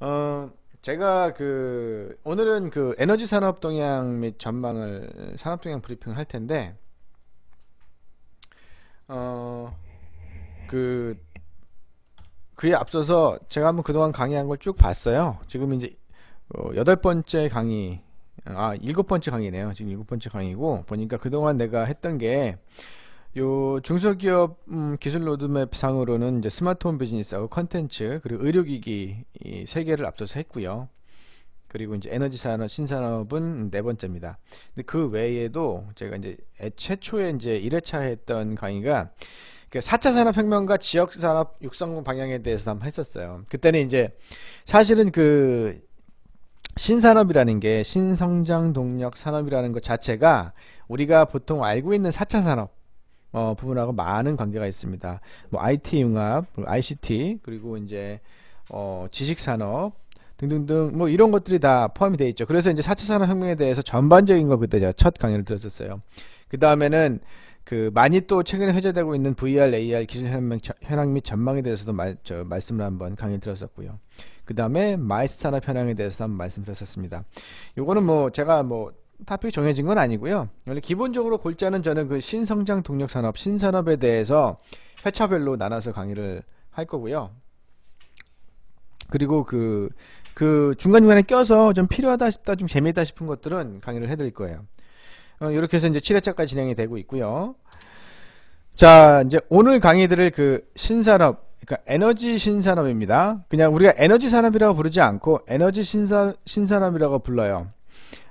어, 제가 그 오늘은 그 에너지 산업 동향 및 전망을 산업 동향 브리핑을 할 텐데 어 그 그에 앞서서 제가 한번 그동안 강의한 걸 쭉 봤어요. 지금 이제 어, 여덟 번째 강의 아 일곱 번째 강의네요. 지금 일곱 번째 강의고 보니까 그동안 내가 했던 게요 중소기업 음, 기술 로드맵 상으로는 이제 스마트홈 비즈니스하고 컨텐츠 그리고 의료기기 이세 개를 앞서서 했고요. 그리고 이제 에너지 산업 신산업은 네 번째입니다. 근데 그 외에도 제가 이제 최초에 이제 1회차 했던 강의가 그 4차 산업혁명과 지역산업 육성 방향에 대해서 한번 했었어요. 그때는 이제 사실은 그 신산업이라는 게 신성장 동력 산업이라는 것 자체가 우리가 보통 알고 있는 4차 산업 어, 부분하고 많은 관계가 있습니다. 뭐 IT 융합, ICT 그리고 이제 어, 지식 산업 등등등 뭐 이런 것들이 다 포함이 되어 있죠. 그래서 이제 4차 산업혁명에 대해서 전반적인 거 그때 제가 첫 강의를 들었었어요. 그 다음에는 그 많이 또 최근에 회자되고 있는 VR, AR 기술 현명 현황 및 전망에 대해서도 말, 저, 말씀을 한번 강의 들었었고요. 그 다음에 마이스 산업 현황에 대해서 한번 말씀드렸었습니다. 요거는 뭐 제가 뭐 토픽이 정해진 건 아니고요. 원래 기본적으로 골자는 저는 그 신성장 동력 산업, 신산업에 대해서 회차별로 나눠서 강의를 할 거고요. 그리고 그, 그 중간중간에 껴서 좀 필요하다 싶다, 좀 재미있다 싶은 것들은 강의를 해드릴 거예요. 어, 이렇게 해서 이제 7회차까지 진행이 되고 있고요. 자, 이제 오늘 강의 들을 그 신산업, 그러니까 에너지 신산업입니다. 그냥 우리가 에너지 산업이라고 부르지 않고 에너지 신산, 신산업이라고 불러요.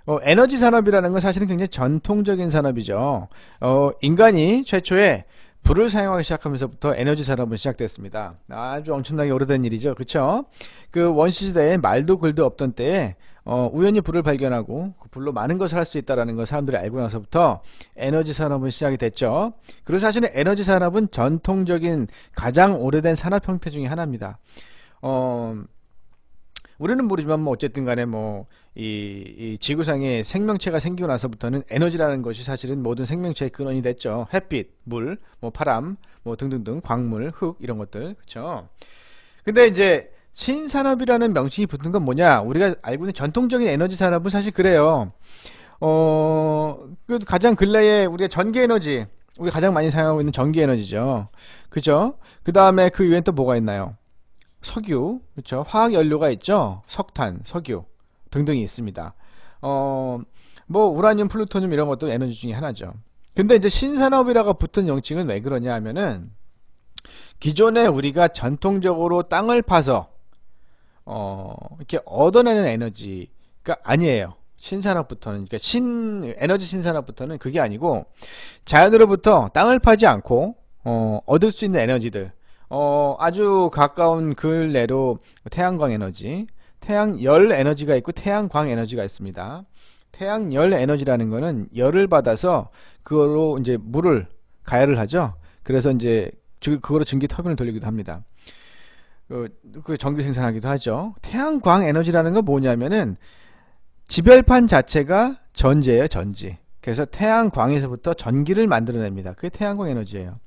어, 에너지 산업이라는 건 사실은 굉장히 전통적인 산업이죠. 어, 인간이 최초에 불을 사용하기 시작하면서부터 에너지 산업은 시작됐습니다. 아주 엄청나게 오래된 일이죠. 그쵸? 그 원시시대에 말도 글도 없던 때에 어, 우연히 불을 발견하고 그 불로 많은 것을 할 수 있다는 라걸 사람들이 알고 나서부터 에너지 산업은 시작이 됐죠. 그리고 사실은 에너지 산업은 전통적인 가장 오래된 산업 형태 중의 하나입니다. 어, 우리는 모르지만 뭐 어쨌든 간에 뭐 이, 이 지구상에 생명체가 생기고 나서부터는 에너지라는 것이 사실은 모든 생명체의 근원이 됐죠. 햇빛, 물, 뭐파람뭐 등등등 광물, 흙 이런 것들. 그렇죠? 근데 이제 신산업이라는 명칭이 붙은 건 뭐냐? 우리가 알고 있는 전통적인 에너지 산업은 사실 그래요. 어, 그 가장 근래에 우리가 전기 에너지, 우리 가장 많이 사용하고 있는 전기 에너지죠. 그죠? 그 다음에 그 위엔 또 뭐가 있나요? 석유, 그렇죠? 화학 연료가 있죠. 석탄, 석유 등등이 있습니다. 어, 뭐 우라늄, 플루토늄 이런 것도 에너지 중에 하나죠. 근데 이제 신산업이라고 붙은 명칭은 왜 그러냐 하면은 기존에 우리가 전통적으로 땅을 파서 어, 이렇게 얻어내는 에너지가 아니에요. 신산업부터는 그러니까 신 에너지 신산업부터는 그게 아니고 자연으로부터 땅을 파지 않고 어, 얻을 수 있는 에너지들 어, 아주 가까운 근래로 태양광 에너지, 태양열 에너지가 있고 태양광 에너지가 있습니다. 태양열 에너지라는 거는 열을 받아서 그걸로 이제 물을 가열을 하죠. 그래서 이제 그거로 전기 터빈을 돌리기도 합니다. 그, 그 전기 생산하기도 하죠. 태양광 에너지라는 건 뭐냐면은 지별판 자체가 전지예요, 전지. 그래서 태양광에서부터 전기를 만들어냅니다. 그게 태양광 에너지예요.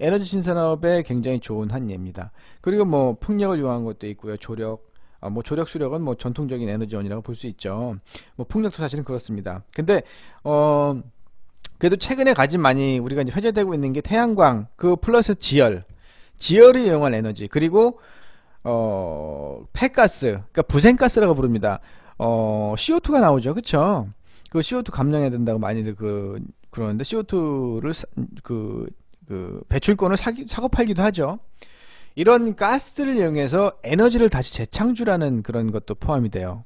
에너지 신산업에 굉장히 좋은 한 예입니다. 그리고 뭐 풍력을 이용한 것도 있고요. 조력, 아, 뭐 조력 수력은 뭐 전통적인 에너지원이라고 볼 수 있죠. 뭐 풍력도 사실은 그렇습니다. 근데 어 그래도 최근에 가진 많이 우리가 이제 회자되고 있는 게 태양광 그 플러스 지열, 지열이 이용한 에너지 그리고 어 폐가스, 그러니까 부생가스라고 부릅니다. 어 CO2가 나오죠, 그렇죠? 그 CO2 감량해야 된다고 많이들 그 그러는데 CO2를 그그 배출권을 사기, 사고 팔기도 하죠. 이런 가스들을 이용해서 에너지를 다시 재창조라는 그런 것도 포함이 돼요.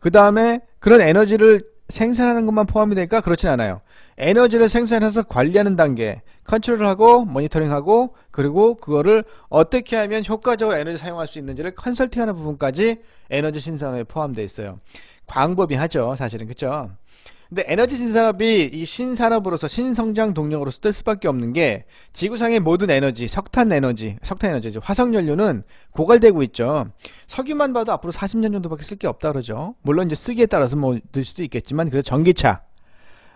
그 다음에 그런 에너지를 생산하는 것만 포함이 되니까 그렇진 않아요. 에너지를 생산해서 관리하는 단계, 컨트롤하고 모니터링하고 그리고 그거를 어떻게 하면 효과적으로 에너지 사용할 수 있는지를 컨설팅하는 부분까지 에너지 신산업에 포함되어 있어요. 광법이하죠 사실은 그렇죠. 근데 에너지 신산업이 이 신산업으로서 신성장 동력으로서 뜰 수밖에 없는 게 지구상의 모든 에너지, 석탄 에너지, 석탄 에너지, 화석 연료는 고갈되고 있죠. 석유만 봐도 앞으로 40년 정도밖에 쓸 게 없다 그러죠. 물론 이제 쓰기에 따라서 뭐늘 수도 있겠지만 그래서 전기차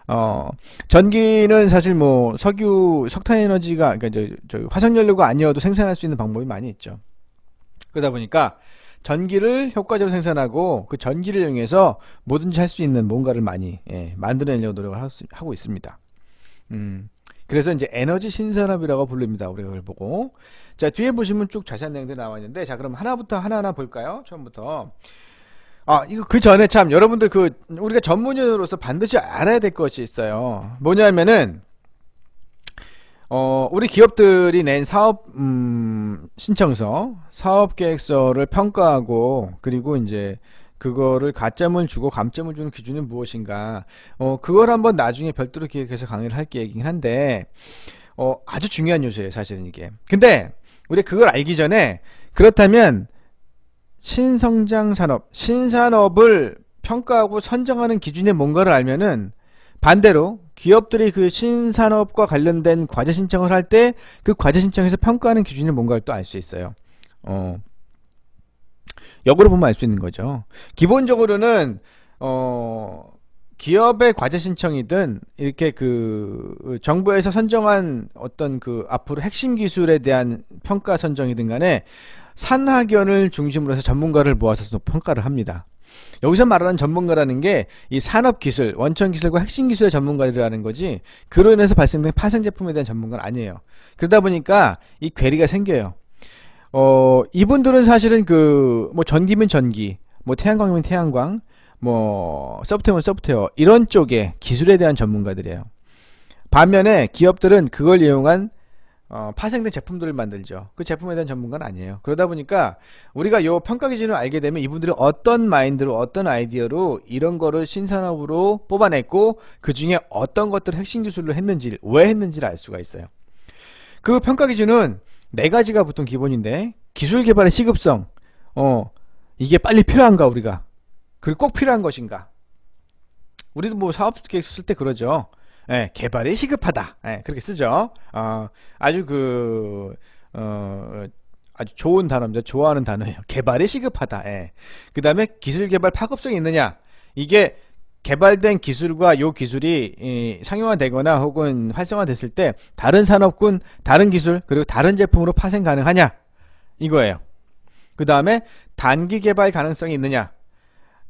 어, 전기는 사실 뭐 석유, 석탄 에너지가 그러니까 저, 저 화석 연료가 아니어도 생산할 수 있는 방법이 많이 있죠. 그러다 보니까 전기를 효과적으로 생산하고 그 전기를 이용해서 뭐든지 할 수 있는 뭔가를 많이 예, 만들어내려고 노력을 수, 하고 있습니다. 음, 그래서 이제 에너지 신산업이라고 부릅니다. 우리가 그걸 보고 자 뒤에 보시면 쭉 자세한 내용들이 나와 있는데 자 그럼 하나부터 하나하나 볼까요? 처음부터 아 이거 그 전에 참 여러분들 그 우리가 전문인으로서 반드시 알아야 될 것이 있어요. 뭐냐면은 어, 우리 기업들이 낸 사업 음, 신청서, 사업 계획서를 평가하고 그리고 이제 그거를 가점을 주고 감점을 주는 기준은 무엇인가? 어, 그걸 한번 나중에 별도로 기획해서 강의를 할 계획이긴 한데 어, 아주 중요한 요소예요, 사실은 이게. 근데 우리 그걸 알기 전에 그렇다면 신성장 산업, 신산업을 평가하고 선정하는 기준에 뭔가를 알면은 반대로 기업들이 그 신산업과 관련된 과제 신청을 할 때 그 과제 신청에서 평가하는 기준이 뭔가를 또 알 수 있어요. 어. 역으로 보면 알 수 있는 거죠. 기본적으로는 어 기업의 과제 신청이든 이렇게 그 정부에서 선정한 어떤 그 앞으로 핵심 기술에 대한 평가 선정이든 간에 산학연을 중심으로 해서 전문가를 모아서 평가를 합니다. 여기서 말하는 전문가라는 게 이 산업 기술, 원천 기술과 핵심 기술의 전문가들이라는 거지 그로 인해서 발생된 파생 제품에 대한 전문가는 아니에요. 그러다 보니까 이 괴리가 생겨요. 어, 이분들은 사실은 그 뭐 전기면 전기, 뭐 태양광이면 태양광, 뭐 소프트웨어면 소프트웨어 이런 쪽의 기술에 대한 전문가들이에요. 반면에 기업들은 그걸 이용한 어, 파생된 제품들을 만들죠. 그 제품에 대한 전문가는 아니에요. 그러다 보니까 우리가 요 평가 기준을 알게 되면 이분들이 어떤 마인드로 어떤 아이디어로 이런 거를 신산업으로 뽑아냈고 그 중에 어떤 것들을 핵심 기술로 했는지 왜 했는지를 알 수가 있어요. 그 평가 기준은 네 가지가 보통 기본인데 기술 개발의 시급성, 어 이게 빨리 필요한가 우리가 그리고 꼭 필요한 것인가. 우리도 뭐 사업 계획 썼을 때 그러죠. 예, 개발에 시급하다. 예, 그렇게 쓰죠. 어, 아주 그, 어, 아주 좋은 단어입니다. 좋아하는 단어예요. 개발에 시급하다. 예. 그 다음에 기술 개발 파급성이 있느냐. 이게 개발된 기술과 요 기술이 이 상용화되거나 혹은 활성화됐을 때 다른 산업군, 다른 기술, 그리고 다른 제품으로 파생 가능하냐. 이거예요. 그 다음에 단기 개발 가능성이 있느냐.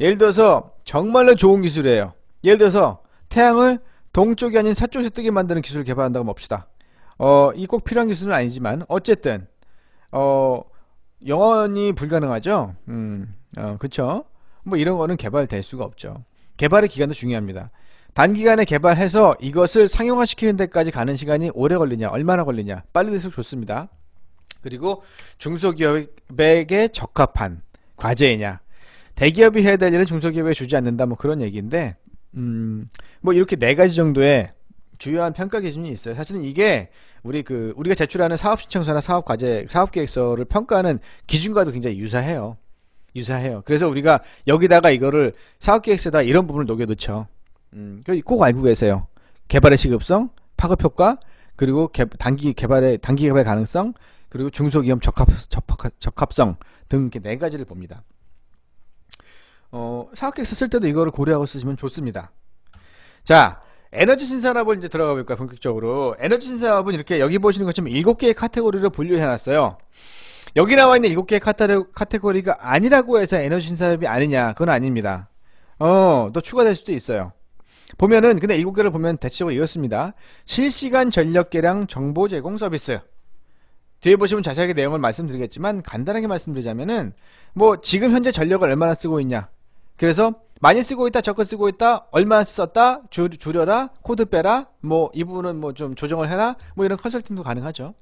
예를 들어서 정말로 좋은 기술이에요. 예를 들어서 태양을 동쪽이 아닌 서쪽에서 뜨게 만드는 기술을 개발한다고 봅시다. 어, 이 꼭 필요한 기술은 아니지만 어쨌든 어, 영원히 불가능하죠. 음, 어, 그쵸? 뭐 이런 거는 개발될 수가 없죠. 개발의 기간도 중요합니다. 단기간에 개발해서 이것을 상용화시키는 데까지 가는 시간이 오래 걸리냐, 얼마나 걸리냐, 빨리 될수록 좋습니다. 그리고 중소기업에게 적합한 과제이냐, 대기업이 해야 될 일은 중소기업에 주지 않는다, 뭐 그런 얘기인데, 음, 뭐 이렇게 네 가지 정도의 주요한 평가 기준이 있어요. 사실은 이게 우리 그 우리가 제출하는 사업 신청서나 사업 과제, 사업 계획서를 평가하는 기준과도 굉장히 유사해요. 유사해요. 그래서 우리가 여기다가 이거를 사업 계획서다 이런 부분을 녹여 놓죠 음, 그 꼭 알고 계세요. 개발의 시급성, 파급 효과, 그리고 개, 단기 개발의 단기 개발 가능성, 그리고 중소기업 적합 적합 적합성 등 이렇게 네 가지를 봅니다. 어, 사각계획서 쓸 때도 이거를 고려하고 쓰시면 좋습니다. 자, 에너지 신산업을 이제 들어가 볼까요, 본격적으로. 에너지 신산업은 이렇게 여기 보시는 것처럼 7개의 카테고리로 분류해 놨어요. 여기 나와 있는 7개의 카테고리, 가 아니라고 해서 에너지 신산업이 아니냐, 그건 아닙니다. 어, 또 추가될 수도 있어요. 보면은, 근데 7개를 보면 대체적으로 이렇습니다. 실시간 전력계량 정보 제공 서비스. 뒤에 보시면 자세하게 내용을 말씀드리겠지만 간단하게 말씀드리자면은 뭐 지금 현재 전력을 얼마나 쓰고 있냐 그래서 많이 쓰고 있다 적금 쓰고 있다 얼마 썼다 줄, 줄여라 코드 빼라 뭐 이 부분은 뭐 좀 조정을 해라 뭐 이런 컨설팅도 가능하죠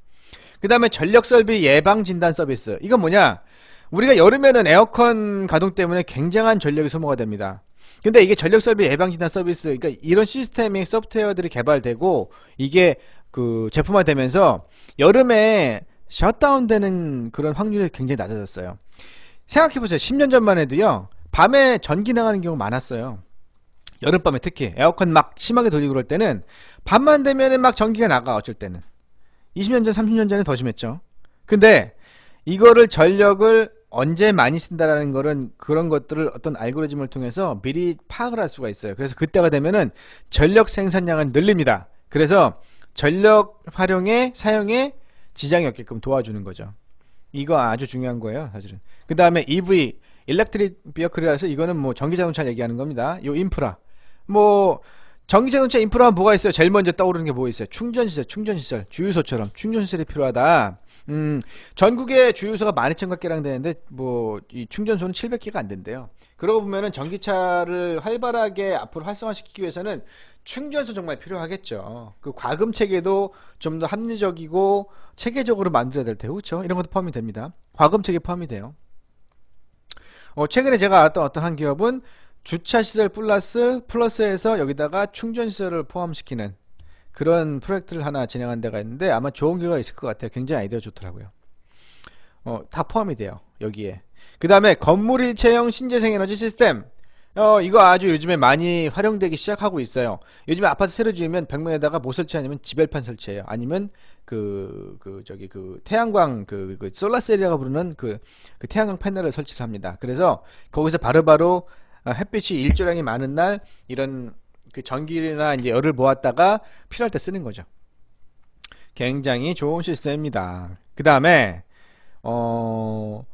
그 다음에 전력설비 예방진단 서비스 이건 뭐냐 우리가 여름에는 에어컨 가동 때문에 굉장한 전력이 소모가 됩니다 근데 이게 전력설비 예방진단 서비스 그러니까 이런 시스템이 소프트웨어들이 개발되고 이게 그 제품화되면서 여름에 셧다운 되는 그런 확률이 굉장히 낮아졌어요 생각해보세요 10년 전만 해도요 밤에 전기 나가는 경우 많았어요. 여름밤에 특히 에어컨 막 심하게 돌리고 그럴 때는 밤만 되면은 막 전기가 나가 어쩔 때는 20년 전 30년 전에 더 심했죠 근데 이거를 전력을 언제 많이 쓴다라는 거는 그런 것들을 어떤 알고리즘을 통해서 미리 파악을 할 수가 있어요 그래서 그때가 되면은 전력 생산량은 늘립니다 그래서 전력 활용에 사용에 지장이 없게끔 도와주는 거죠 이거 아주 중요한 거예요 사실은 그 다음에 EV 일렉트릭 비어클이라서 이거는 뭐 전기자동차 얘기하는 겁니다. 요 인프라. 뭐 전기자동차 인프라 뭐가 있어요? 제일 먼저 떠오르는 게뭐가 있어요? 충전시설, 충전시설, 주유소처럼 충전시설이 필요하다. 음, 전국에 주유소가 12,000개랑 되는데 뭐 이 충전소는 700개가 안 된대요. 그러고 보면은 전기차를 활발하게 앞으로 활성화시키기 위해서는 충전소 정말 필요하겠죠. 그 과금 체계도 좀 더 합리적이고 체계적으로 만들어야 될 테고, 그죠 이런 것도 포함이 됩니다. 과금 체계 포함이 돼요. 어, 최근에 제가 알았던 어떤 한 기업은 주차시설 플러스 플러스에서 여기다가 충전시설을 포함시키는 그런 프로젝트를 하나 진행한 데가 있는데 아마 좋은 기회가 있을 것 같아요. 굉장히 아이디어 좋더라고요. 어, 다 포함이 돼요. 여기에. 그 다음에 건물일체형 신재생에너지 시스템. 어, 이거 아주 요즘에 많이 활용되기 시작하고 있어요. 요즘에 아파트 새로 지으면 벽면에다가 못 뭐 설치하냐면 지벨판 설치해요. 아니면 그, 그, 저기, 그, 태양광, 그, 그 솔라셀이라고 부르는 그, 그 태양광 패널을 설치를 합니다. 그래서 거기서 바로바로 바로 어, 햇빛이 일조량이 많은 날 이런 그 전기나 이제 열을 모았다가 필요할 때 쓰는 거죠. 굉장히 좋은 시스템입니다. 그 다음에, 어,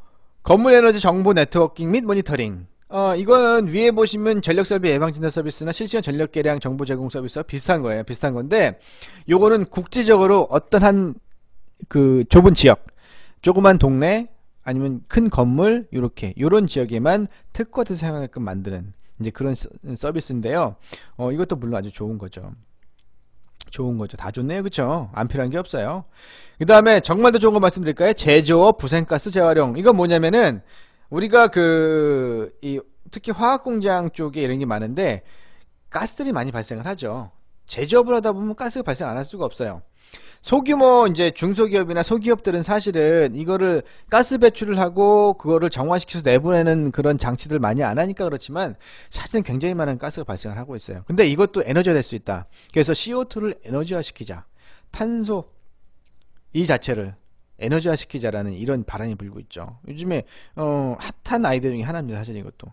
건물 에너지 정보 네트워킹 및 모니터링. 어, 이건 위에 보시면 전력 설비 예방 진단 서비스나 실시간 전력 계량 정보 제공 서비스와 비슷한 거예요. 비슷한 건데 요거는 국제적으로 어떤 한 그 좁은 지역, 조그만 동네 아니면 큰 건물 요렇게 요런 지역에만 특허도 사용하게끔 만드는 이제 그런 서비스인데요. 어, 이것도 물론 아주 좋은 거죠. 좋은 거죠. 다 좋네요. 그쵸? 안 필요한 게 없어요. 그 다음에 정말 더 좋은 거 말씀드릴까요? 제조업, 부생가스 재활용. 이건 뭐냐면은 우리가 그이 특히 화학 공장 쪽에 이런 게 많은데 가스들이 많이 발생을 하죠. 제조업을 하다 보면 가스가 발생 안 할 수가 없어요. 소규모 이제 중소기업이나 소기업들은 사실은 이거를 가스 배출을 하고 그거를 정화시켜서 내보내는 그런 장치들 많이 안 하니까 그렇지만 사실은 굉장히 많은 가스가 발생을 하고 있어요. 근데 이것도 에너지가 될 수 있다. 그래서 CO2를 에너지화시키자. 탄소 이 자체를 에너지화 시키자라는 이런 바람이 불고 있죠. 요즘에 어, 핫한 아이디 중에 하나입니다. 사실 이것도.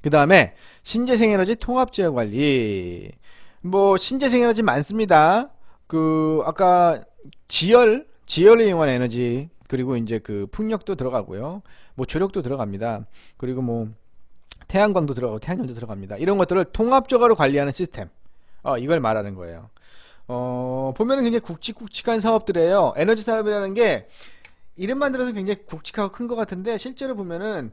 그 다음에 신재생에너지 통합지역 관리 뭐 신재생에너지 많습니다. 그 아까 지열 지열을 이용한 에너지 그리고 이제 그 풍력도 들어가고요. 뭐 조력도 들어갑니다. 그리고 뭐 태양광도 들어가고 태양열도 들어갑니다. 이런 것들을 통합적으로 관리하는 시스템. 어, 이걸 말하는 거예요. 어, 보면은 굉장히 굵직굵직한 사업들이에요. 에너지 사업이라는게 이름만 들어서 굉장히 굵직하고 큰 것 같은데 실제로 보면은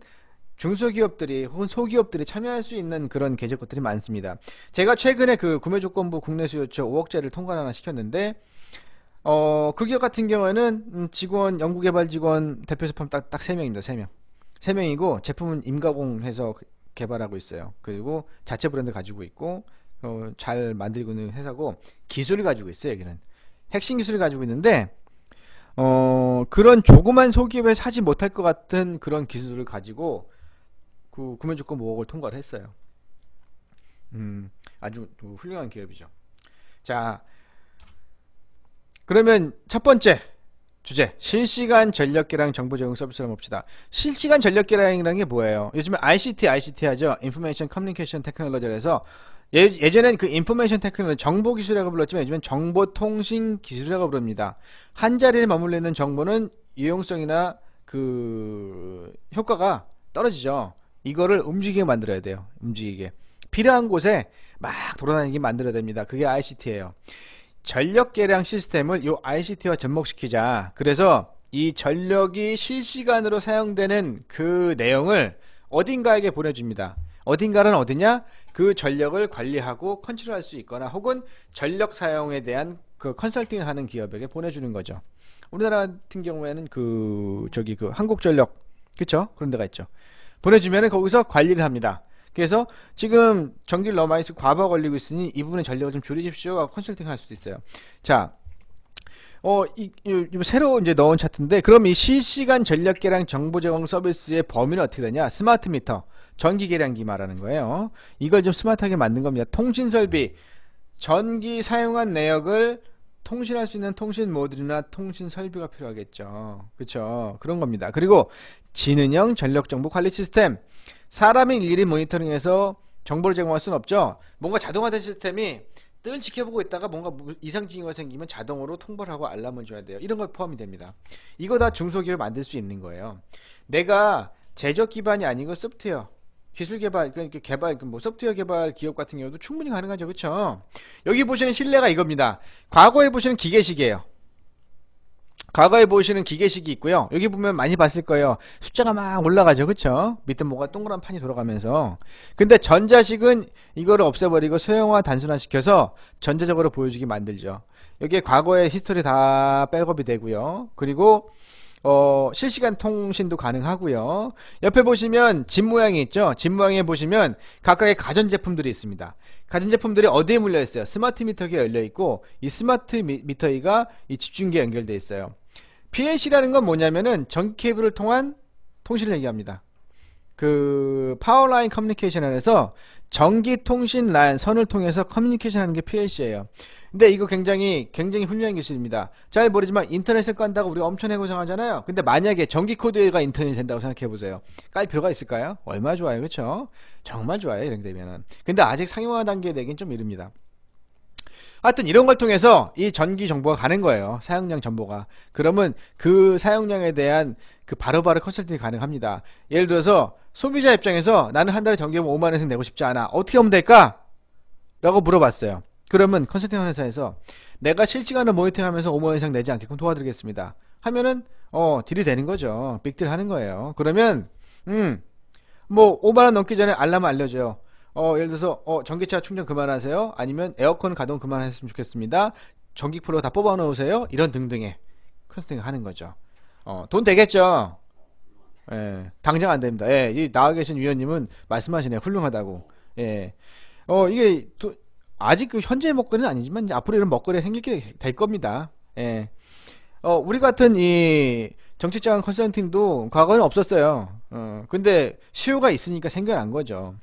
중소기업들이 혹은 소기업들이 참여할 수 있는 그런 계절 것들이 많습니다. 제가 최근에 그 구매조건부 국내수 요처 5억짜리를 통과를 하나 시켰는데 어, 그 기업 같은 경우에는 음, 직원, 연구개발 직원, 대표 제품 딱, 딱 3명입니다. 3명. 3명이고 제품은 임가공해서 개발하고 있어요. 그리고 자체 브랜드 가지고 있고 어, 잘 만들고 있는 회사고 기술을 가지고 있어요 여기는 핵심 기술을 가지고 있는데 어, 그런 조그만 소기업에 사지 못할 것 같은 그런 기술을 가지고 그 구매 조건 5억을 통과를 했어요 음, 아주 훌륭한 기업이죠 자 그러면 첫 번째 주제 실시간 전력계량 정보 제공 서비스를 봅시다. 실시간 전력계량이라는 게 뭐예요? 요즘에 ICT, ICT 하죠. Information Communication Technology에서 예, 전엔그 인포메이션 테크놀로지 정보 기술이라고 불렀지만 요즘엔 정보 통신 기술이라고 부릅니다. 한 자리에 머물리는 정보는 유용성이나 그 효과가 떨어지죠. 이거를 움직이게 만들어야 돼요. 움직이게. 필요한 곳에 막 돌아다니게 만들어야 됩니다. 그게 ICT예요. 전력 계량 시스템을 요 ICT와 접목시키자. 그래서 이 전력이 실시간으로 사용되는 그 내용을 어딘가에게 보내줍니다. 어딘가는 어디냐? 그 전력을 관리하고 컨트롤할 수 있거나 혹은 전력 사용에 대한 그 컨설팅하는 기업에게 보내주는 거죠. 우리나라 같은 경우에는 그 저기 그 한국전력 그쵸 그런 데가 있죠. 보내주면은 거기서 관리를 합니다. 그래서 지금 전기를 너무 많이 쓰고 과부하 걸리고 있으니 이 부분의 전력을 좀 줄이십시오 컨설팅 할 수도 있어요 자 어, 이, 이, 새로 이제 넣은 차트인데, 그럼 이 실시간 전력 계량 정보 제공 서비스의 범위는 어떻게 되냐? 스마트 미터, 전기 계량기 말하는 거예요. 이걸 좀 스마트하게 만든 겁니다. 통신 설비, 전기 사용한 내역을 통신할 수 있는 통신 모듈이나 통신 설비가 필요하겠죠. 그쵸 그런 겁니다. 그리고 지능형 전력 정보 관리 시스템. 사람이 일일이 모니터링해서 정보를 제공할 수는 없죠. 뭔가 자동화된 시스템이 늘 지켜보고 있다가 뭔가 이상 징후가 생기면 자동으로 통보를 하고 알람을 줘야 돼요. 이런 걸 포함이 됩니다. 이거 다 중소기업을 만들 수 있는 거예요. 내가 제작 기반이 아니고 소프트웨어 기술 개발, 그러니까 개발, 그 뭐 소프트웨어 개발 기업 같은 경우도 충분히 가능하죠. 그렇죠? 여기 보시는 신뢰가 이겁니다. 과거에 보시는 기계식이에요. 과거에 보시는 기계식이 있고요 여기 보면 많이 봤을 거예요 숫자가 막 올라가죠 그쵸 밑에 뭐가 동그란 판이 돌아가면서 근데 전자식은 이거를 없애버리고 소형화 단순화 시켜서 전자적으로 보여주게 만들죠 여기에 과거의 히스토리 다 백업이 되고요 그리고 어, 실시간 통신도 가능하고요 옆에 보시면 집 모양이 있죠 집 모양에 보시면 각각의 가전제품들이 있습니다 가전제품들이 어디에 물려 있어요 스마트 미터기에 열려 있고 이 스마트 미, 미터기가 이 집중기에 연결되어 있어요 PLC라는 건 뭐냐면은 전기 케이블을 통한 통신을 얘기합니다. 그 파워라인 커뮤니케이션 안에서 전기 통신 라인 선을 통해서 커뮤니케이션 하는 게 PLC예요. 근데 이거 굉장히 굉장히 훌륭한 기술입니다. 잘 모르지만 인터넷을 깐다고 우리가 엄청 해고생하잖아요. 근데 만약에 전기 코드가 인터넷이 된다고 생각해 보세요. 깔 필요가 있을까요? 얼마 좋아요, 그렇죠? 정말 좋아요 이런게 되면은. 근데 아직 상용화 단계에 되긴 좀 이릅니다. 하여튼 이런 걸 통해서 이 전기 정보가 가는 거예요. 사용량 정보가. 그러면 그 사용량에 대한 그 바로바로 컨설팅이 가능합니다. 예를 들어서 소비자 입장에서 나는 한 달에 전기요금 5만 원씩 내고 싶지 않아. 어떻게 하면 될까? 라고 물어봤어요. 그러면 컨설팅 회사에서 내가 실시간으로 모니터링하면서 5만 원 이상 내지 않게끔 도와드리겠습니다. 하면은 어 딜이 되는 거죠. 빅딜 하는 거예요. 그러면 음뭐 5만 원 넘기 전에 알람 을 알려줘요. 어, 예를 들어서 어, 전기차 충전 그만하세요. 아니면 에어컨 가동 그만하셨으면 좋겠습니다. 전기 프로 다 뽑아 놓으세요. 이런 등등의 컨설팅을 하는 거죠. 어, 돈 되겠죠. 예, 당장 안 됩니다. 예, 이 나와 계신 위원님은 말씀하시네요. 훌륭하다고. 예. 어, 이게 또 아직 그 현재 먹거리는 아니지만 앞으로 이런 먹거리가 생길게 될 겁니다. 예. 어, 우리 같은 이정책자 컨설팅도 과거는 없었어요. 어, 근데 시효가 있으니까 생겨난 거죠.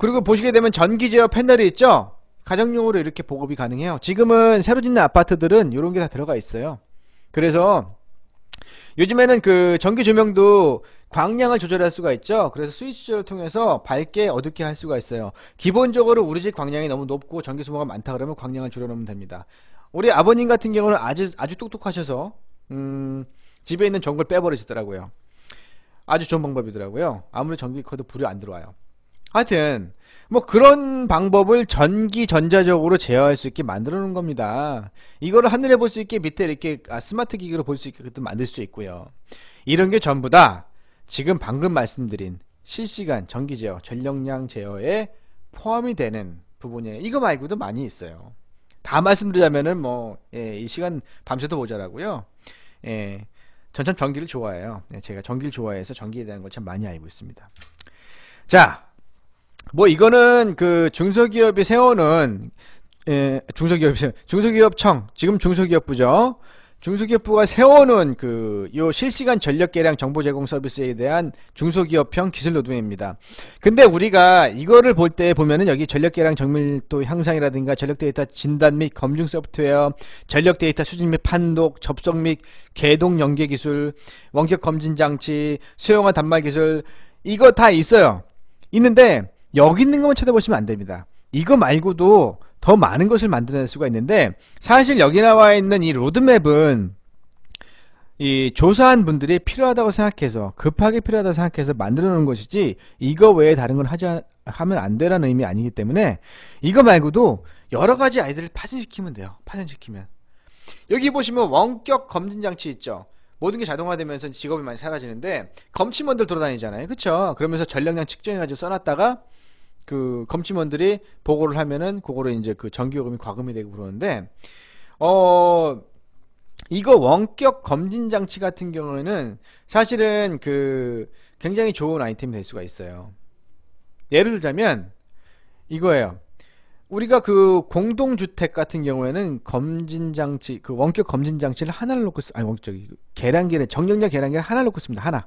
그리고 보시게 되면 전기 제어 패널이 있죠 가정용으로 이렇게 보급이 가능해요 지금은 새로 짓는 아파트들은 이런 게 다 들어가 있어요 그래서 요즘에는 그 전기 조명도 광량을 조절할 수가 있죠 그래서 스위치 를 통해서 밝게 어둡게 할 수가 있어요 기본적으로 우리 집 광량이 너무 높고 전기 소모가 많다 그러면 광량을 줄여놓으면 됩니다 우리 아버님 같은 경우는 아주 아주 똑똑하셔서 음, 집에 있는 전구를 빼버리시더라고요 아주 좋은 방법이더라고요 아무리 전기 커도 불이 안 들어와요 하여튼 뭐 그런 방법을 전기 전자적으로 제어할 수 있게 만들어 놓은 겁니다 이거를 하늘에 볼 수 있게 밑에 이렇게 아, 스마트 기기로 볼 수 있게 그것도 만들 수 있고요 이런 게 전부 다 지금 방금 말씀드린 실시간 전기 제어 전력량 제어에 포함이 되는 부분이에요 이거 말고도 많이 있어요 다 말씀드리자면은 뭐이 예, 시간 밤새도 보자라고요 예, 전참 전기를 좋아해요 예, 제가 전기를 좋아해서 전기에 대한 걸 참 많이 알고 있습니다 자뭐 이거는 그 중소기업이 세우는 예, 중소기업 중소기업청 지금 중소기업부죠. 중소기업부가 세우는 그 요 실시간 전력 계량 정보 제공 서비스에 대한 중소기업형 기술 노동입니다. 근데 우리가 이거를 볼 때 보면은 여기 전력 계량 정밀도 향상이라든가 전력 데이터 진단 및 검증 소프트웨어, 전력 데이터 수집 및 판독, 접속 및 개동 연계 기술, 원격 검진 장치, 수용화 단말 기술 이거 다 있어요. 있는데 여기 있는 것만 쳐다보시면 안 됩니다. 이거 말고도 더 많은 것을 만들어낼 수가 있는데 사실 여기 나와 있는 이 로드맵은 이 조사한 분들이 필요하다고 생각해서 급하게 필요하다고 생각해서 만들어 놓은 것이지 이거 외에 다른 걸 하지 하면 안 되라는 의미 아니기 때문에 이거 말고도 여러 가지 아이들을 파생시키면 돼요. 파생시키면 여기 보시면 원격 검진 장치 있죠. 모든 게 자동화되면서 직업이 많이 사라지는데 검침원들 돌아다니잖아요. 그렇죠? 그러면서 전력량 측정해가지고 써놨다가 그 검침원들이 보고를 하면은 그거를 이제 그전기요금이 과금이 되고 그러는데 어 이거 원격 검진 장치 같은 경우에는 사실은 그 굉장히 좋은 아이템이 될 수가 있어요. 예를 들자면 이거예요. 우리가 그 공동주택 같은 경우에는 검진 장치, 그 원격 검진 장치를 하나를 놓고 아니 원격이 그 계량기를 정령자 계량기를 하나를 놓고 씁니다. 하나.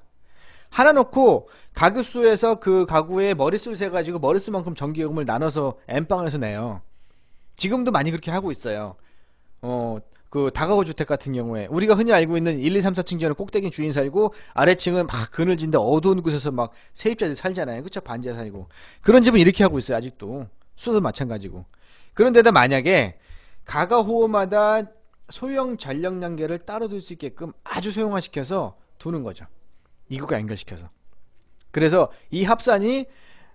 하나 놓고 가구수에서 그 가구의 머릿수를 세가지고 머릿수만큼 전기요금을 나눠서 엠빵을서 내요. 지금도 많이 그렇게 하고 있어요. 어, 그 다가구 주택 같은 경우에 우리가 흔히 알고 있는 1, 2, 3, 4층지는 꼭대기 주인 살고 아래층은 막 그늘진데 어두운 곳에서 막 세입자들 살잖아요. 그쵸? 반지하 살고. 그런 집은 이렇게 하고 있어요. 아직도. 수도 마찬가지고. 그런데다 만약에 가가호호마다 소형 전력 연계를 따로 둘 수 있게끔 아주 소형화시켜서 두는 거죠. 이국과 연결시켜서. 그래서 이 합산이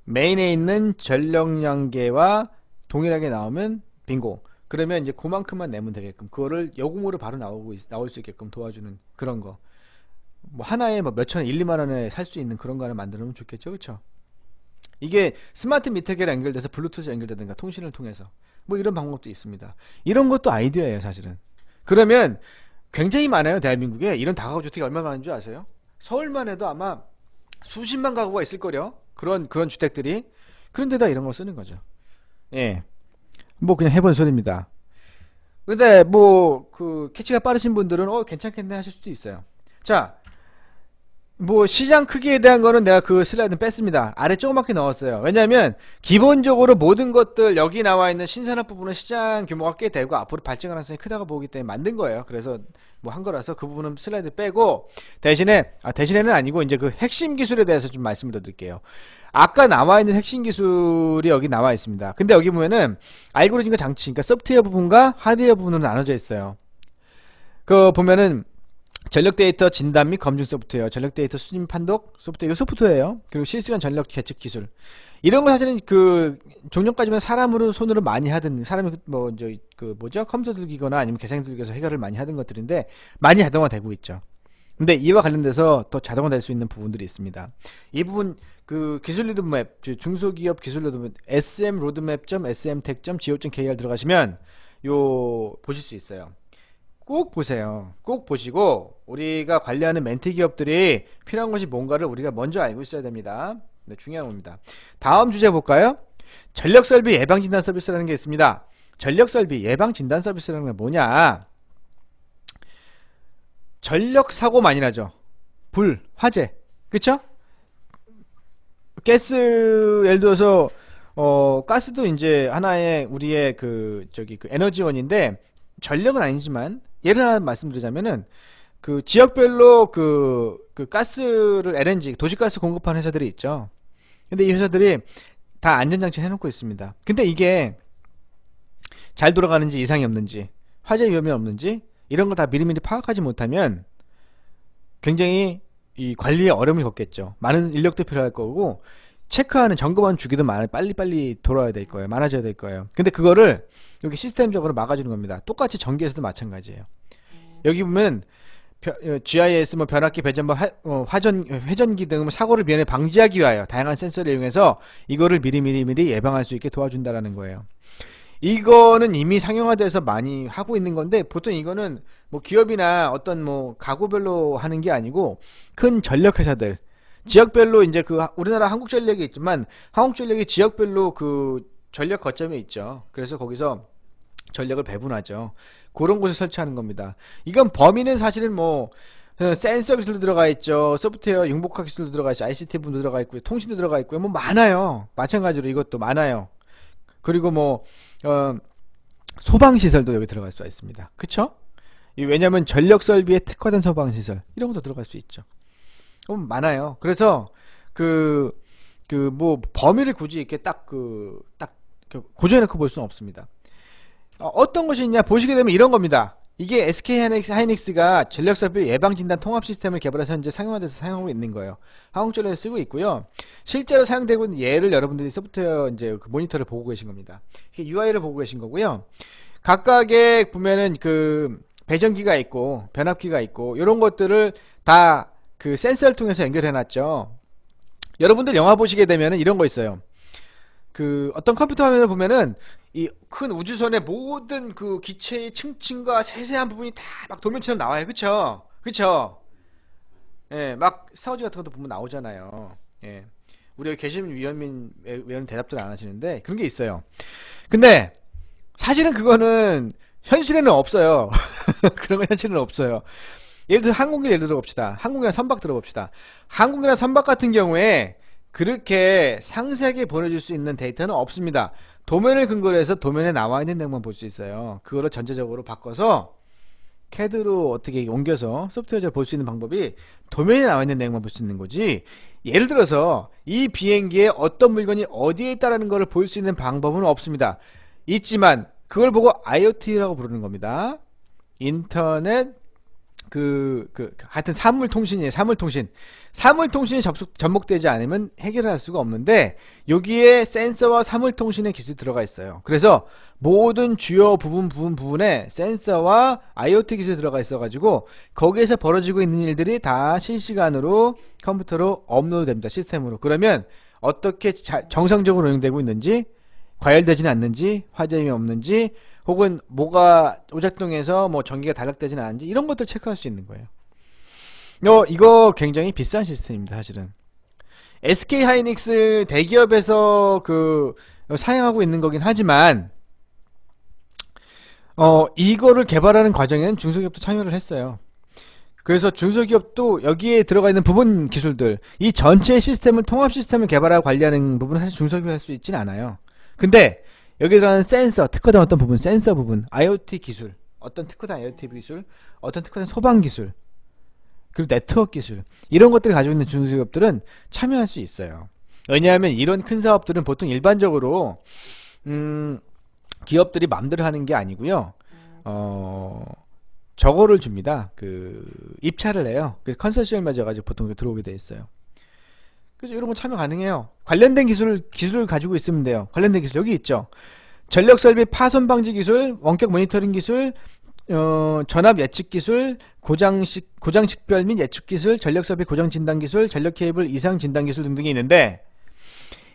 메인에 있는 전력량계와 동일하게 나오면 빙고. 그러면 이제 그만큼만 내면 되게끔 그거를 여공으로 바로 나오고 있, 나올 수 있게끔 도와주는 그런 거. 뭐 하나에 뭐 몇천 원, 1, 2만 원에 살 수 있는 그런 거 하나 만들어 놓으면 좋겠죠. 그렇죠? 이게 스마트 미터계랑 연결돼서 블루투스 연결되든가 통신을 통해서 뭐 이런 방법도 있습니다. 이런 것도 아이디어예요, 사실은. 그러면 굉장히 많아요, 대한민국에. 이런 다가구 주택이 얼마나 많은 줄 아세요? 서울만 해도 아마 수십만 가구가 있을 거려. 그런 그런 주택들이 그런데다 이런 걸 쓰는 거죠. 예. 뭐 그냥 해본 소리입니다. 근데 뭐 그 캐치가 빠르신 분들은 어 괜찮겠네 하실 수도 있어요. 자, 뭐 시장 크기에 대한 거는 내가 그 슬라이드는 뺐습니다. 아래 조그맣게 넣었어요. 왜냐하면 기본적으로 모든 것들 여기 나와 있는 신산업 부분은 시장 규모가 꽤 되고 앞으로 발전 가능성이 크다고 보기 때문에 만든 거예요. 그래서 뭐한 거라서 그 부분은 슬라이드 빼고 대신에 아 대신에는 아니고 이제 그 핵심 기술에 대해서 좀 말씀을 더 드릴게요. 아까 나와 있는 핵심 기술이 여기 나와 있습니다. 근데 여기 보면은 알고리즘과 장치, 그러니까 소프트웨어 부분과 하드웨어 부분으로 나눠져 있어요. 그 보면은 전력 데이터 진단 및 검증 소프트웨어, 전력 데이터 수준 판독 소프트웨어, 소프트웨어예요. 그리고 실시간 전력 계측 기술. 이런 거 사실은 그 종전까지만 사람으로 손으로 많이 하던 사람이 그 뭐 이제 그 뭐죠 컴퓨터 들기거나 아니면 계산 들기에서 해결을 많이 하던 것들인데 많이 자동화되고 있죠. 근데 이와 관련돼서 더 자동화될 수 있는 부분들이 있습니다. 이 부분 그 기술 리드맵, 중소기업 기술 로드맵 SM 로드맵점 s m t 점 지오 점 k r 들어가시면 요 보실 수 있어요. 꼭 보세요. 꼭 보시고 우리가 관리하는 멘트 기업들이 필요한 것이 뭔가를 우리가 먼저 알고 있어야 됩니다. 네, 중요한 겁니다. 다음 주제 볼까요? 전력설비 예방진단 서비스라는 게 있습니다. 전력설비 예방진단 서비스라는 게 뭐냐? 전력사고 많이 나죠. 불, 화재. 그쵸? 가스, 예를 들어서, 어, 가스도 이제 하나의 우리의 그, 저기, 그 에너지원인데, 전력은 아니지만, 예를 하나 말씀드리자면은, 그 지역별로 그, 그 가스를 LNG, 도시가스 공급하는 회사들이 있죠. 근데 이 회사들이 다 안전장치 해놓고 있습니다. 근데 이게 잘 돌아가는지 이상이 없는지 화재 위험이 없는지 이런 거 다 미리미리 파악하지 못하면 굉장히 이 관리에 어려움을 겪겠죠. 많은 인력도 필요할 거고 체크하는 점검하는 주기도 많아 빨리빨리 돌아야 될 거예요. 많아져야 될 거예요. 근데 그거를 여기 시스템적으로 막아주는 겁니다. 똑같이 전기에서도 마찬가지예요. 여기 보면 어, GIS 뭐 변압기 배전법 뭐 화, 어, 전 회전기 등 뭐 사고를 미연에 방지하기 위하여 다양한 센서를 이용해서 이거를 미리 미리 미리 예방할 수 있게 도와준다라는 거예요. 이거는 이미 상용화돼서 많이 하고 있는 건데 보통 이거는 뭐 기업이나 어떤 뭐 가구별로 하는 게 아니고 큰 전력 회사들 지역별로 이제 그 우리나라 한국전력이 있지만 한국전력이 지역별로 그 전력 거점에 있죠. 그래서 거기서 전력을 배분하죠. 그런 곳에 설치하는 겁니다. 이건 범위는 사실은 뭐 어, 센서 기술도 들어가 있죠. 소프트웨어 융복합 기술도 들어가 있죠. ICT 분도 들어가 있고 요 통신도 들어가 있고요. 뭐 많아요. 마찬가지로 이것도 많아요. 그리고 뭐 어, 소방시설도 여기 들어갈 수가 있습니다. 그쵸? 왜냐면 하 전력 설비에 특화된 소방시설 이런 것도 들어갈 수 있죠. 음, 많아요. 그래서 그 그 뭐 범위를 굳이 이렇게 딱 그딱 그, 딱 그 고정해놓고 볼 수는 없습니다. 어, 어떤 것이 있냐 보시게 되면 이런 겁니다. 이게 SK 하이닉스가 전력설비 예방진단 통합 시스템을 개발해서 현재 상용화돼서 사용하고 있는 거예요. 항공전력을 쓰고 있고요. 실제로 사용되고 있는 예를 여러분들이 소프트웨어 이제 그 모니터를 보고 계신 겁니다. UI를 보고 계신 거고요. 각각의 보면은 그 배전기가 있고 변압기가 있고 이런 것들을 다 그 센서를 통해서 연결해 놨죠. 여러분들 영화 보시게 되면은 이런 거 있어요. 그 어떤 컴퓨터 화면을 보면은 이 큰 우주선의 모든 그 기체의 층층과 세세한 부분이 다 막 도면처럼 나와요. 그쵸? 그쵸? 예, 막 스타워즈 같은 것도 보면 나오잖아요. 예. 우리 계신 위원민 외원 대답들 안 하시는데 그런 게 있어요. 근데 사실은 그거는 현실에는 없어요. 그런 거 현실에는 없어요. 예를 들어 항공기 예를 들어 봅시다. 항공기나 선박 들어 봅시다. 항공기나 선박 같은 경우에 그렇게 상세하게 보내줄 수 있는 데이터는 없습니다. 도면을 근거로 해서 도면에 나와 있는 내용만 볼 수 있어요. 그거를 전체적으로 바꿔서 캐드로 어떻게 옮겨서 소프트웨어를 볼 수 있는 방법이 도면에 나와 있는 내용만 볼 수 있는 거지 예를 들어서 이 비행기에 어떤 물건이 어디에 있다라는 것을 볼 수 있는 방법은 없습니다 있지만 그걸 보고 IoT라고 부르는 겁니다 인터넷 그, 그, 그, 하여튼 사물통신이에요. 사물통신. 사물통신이 접속, 접목되지 않으면 해결할 수가 없는데, 여기에 센서와 사물통신의 기술이 들어가 있어요. 그래서 모든 주요 부분, 부분, 부분에 센서와 IoT 기술이 들어가 있어가지고, 거기에서 벌어지고 있는 일들이 다 실시간으로 컴퓨터로 업로드 됩니다. 시스템으로. 그러면 어떻게 자, 정상적으로 운영되고 있는지, 과열되지는 않는지, 화재임이 없는지, 혹은 뭐가 오작동에서뭐 전기가 단락되지는 않은지 이런 것들 체크할 수 있는 거예요. 요, 어, 이거 굉장히 비싼 시스템입니다, 사실은. SK 하이닉스 대기업에서 그 어, 사용하고 있는 거긴 하지만 어 이거를 개발하는 과정에는 중소기업도 참여를 했어요. 그래서 중소기업도 여기에 들어가 있는 부분 기술들 이 전체 시스템을 통합 시스템을 개발하고 관리하는 부분은 사실 중소기업이 할 수 있지는 않아요. 근데 여기 들어가는 센서, 특허된 어떤 부분, 센서 부분, IoT 기술, 어떤 특허된 IoT 기술, 어떤 특허된 소방 기술, 그리고 네트워크 기술 이런 것들을 가지고 있는 중소기업들은 참여할 수 있어요. 왜냐하면 이런 큰 사업들은 보통 일반적으로 음, 기업들이 마음대로 하는 게 아니고요. 어, 저거를 줍니다. 그 입찰을 해요. 그컨설시을 맞아가지고 보통 들어오게 돼 있어요. 그래서 이런 분 참여 가능해요. 관련된 기술, 기술을 가지고 있으면 돼요. 관련된 기술 여기 있죠. 전력설비 파손방지 기술, 원격 모니터링 기술, 어, 전압 예측 기술, 고장식, 고장식별 및 예측 기술, 전력설비 고장 진단 기술, 전력 케이블 이상 진단 기술 등등이 있는데,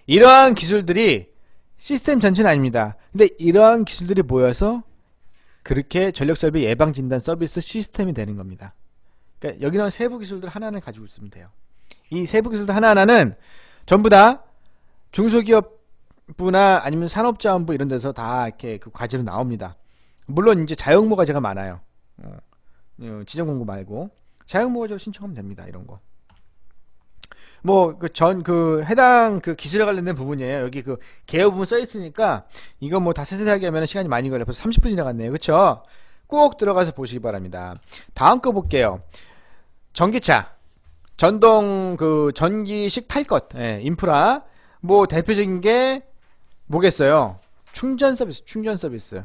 이러한 기술들이 시스템 전체는 아닙니다. 근데 이러한 기술들이 모여서 그렇게 전력설비 예방진단 서비스 시스템이 되는 겁니다. 그러니까 여기 는 세부 기술들 하나는 가지고 있으면 돼요. 이 세부 기술서 하나하나는 전부 다 중소기업부나 아니면 산업자원부 이런 데서 다 이렇게 그 과제로 나옵니다. 물론 이제 자영모 과제가 많아요. 어, 어, 지정 공고 말고 자영모 과제로 신청하면 됩니다. 이런 거. 뭐 그 전그 그 해당 그 기술에 관련된 부분이에요. 여기 그 개요 부분 써 있으니까 이거 뭐 다 세세하게 하면 시간이 많이 걸려. 벌써 30분 지나갔네요. 그렇죠? 꼭 들어가서 보시기 바랍니다. 다음 거 볼게요. 전기차. 전동 그 전기식 탈것 예, 인프라 뭐 대표적인 게 뭐겠어요 충전 서비스 충전 서비스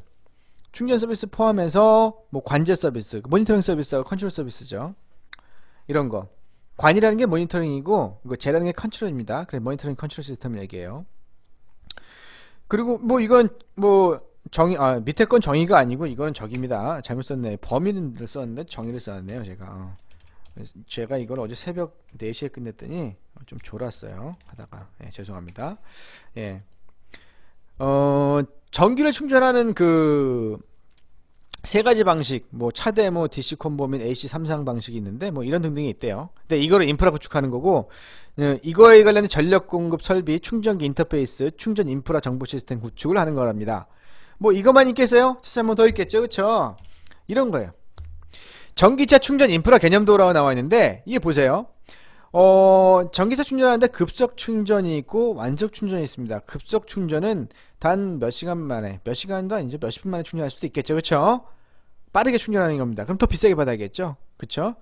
충전 서비스 포함해서 뭐 관제 서비스 그 모니터링 서비스하고 컨트롤 서비스죠 이런 거 관이라는 게 모니터링이고 이거 제라는 게 컨트롤입니다 그래 모니터링 컨트롤 시스템을 얘기해요 그리고 뭐 이건 뭐 정의 아 밑에 건 정의가 아니고 이건 적입니다 잘못 썼네 범위를 썼는데 정의를 썼네요 제가 제가 이걸 어제 새벽 4시에 끝냈더니 좀 졸았어요. 하다가 예, 죄송합니다. 예. 어, 전기를 충전하는 그 세 가지 방식, 뭐 차대, 뭐 DC 콤보및 AC 삼상 방식이 있는데 뭐 이런 등등이 있대요. 근데 이거를 인프라 구축하는 거고 예, 이거에 관련된 전력 공급 설비, 충전기 인터페이스, 충전 인프라 정보 시스템 구축을 하는 거랍니다. 뭐 이것만 있겠어요? 진짜 뭐더 있겠죠, 그렇죠? 이런 거예요. 전기차 충전 인프라 개념도라고 나와 있는데 이게 보세요. 어, 전기차 충전하는데 급속 충전이 있고 완속 충전이 있습니다. 급속 충전은 단 몇 시간 만에, 몇 시간도 아니죠. 몇십 분 만에 충전할 수도 있겠죠. 그렇죠? 빠르게 충전하는 겁니다. 그럼 더 비싸게 받아야겠죠. 그렇죠?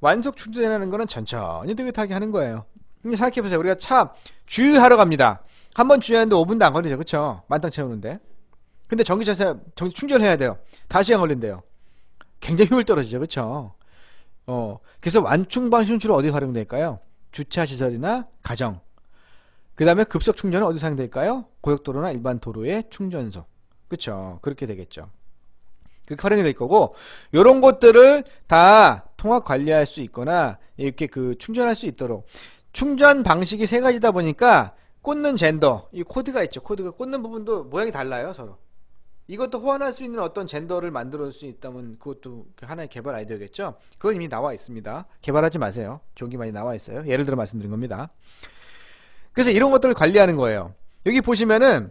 완속 충전이라는 거는 천천히 느긋하게 하는 거예요. 생각해 보세요. 우리가 차 주유하러 갑니다. 한 번 주유하는데 5분도 안 걸리죠. 그렇죠? 만땅 채우는데. 근데 전기차 전기 충전해야 돼요. 다시간 걸린대요. 굉장히 힘을 떨어지죠. 그렇죠? 어, 그래서 완충 방식은 주로 어디 활용될까요? 주차 시설이나 가정. 그다음에 급속 충전은 어디 사용될까요? 고속도로나 일반 도로의 충전소. 그렇죠? 그렇게 되겠죠. 그렇게 활용이 될 거고 요런 것들을 다 통합 관리할 수 있거나 이렇게 그 충전할 수 있도록 충전 방식이 세 가지다 보니까 꽂는 젠더 이 코드가 있죠 코드가 꽂는 부분도 모양이 달라요 서로 이것도 호환할 수 있는 어떤 젠더를 만들어 수 있다면 그것도 그 하나의 개발 아이디어겠죠 그건 이미 나와 있습니다 개발하지 마세요 좋은 게 많이 나와 있어요 예를 들어 말씀드린 겁니다 그래서 이런 것들을 관리하는 거예요 여기 보시면은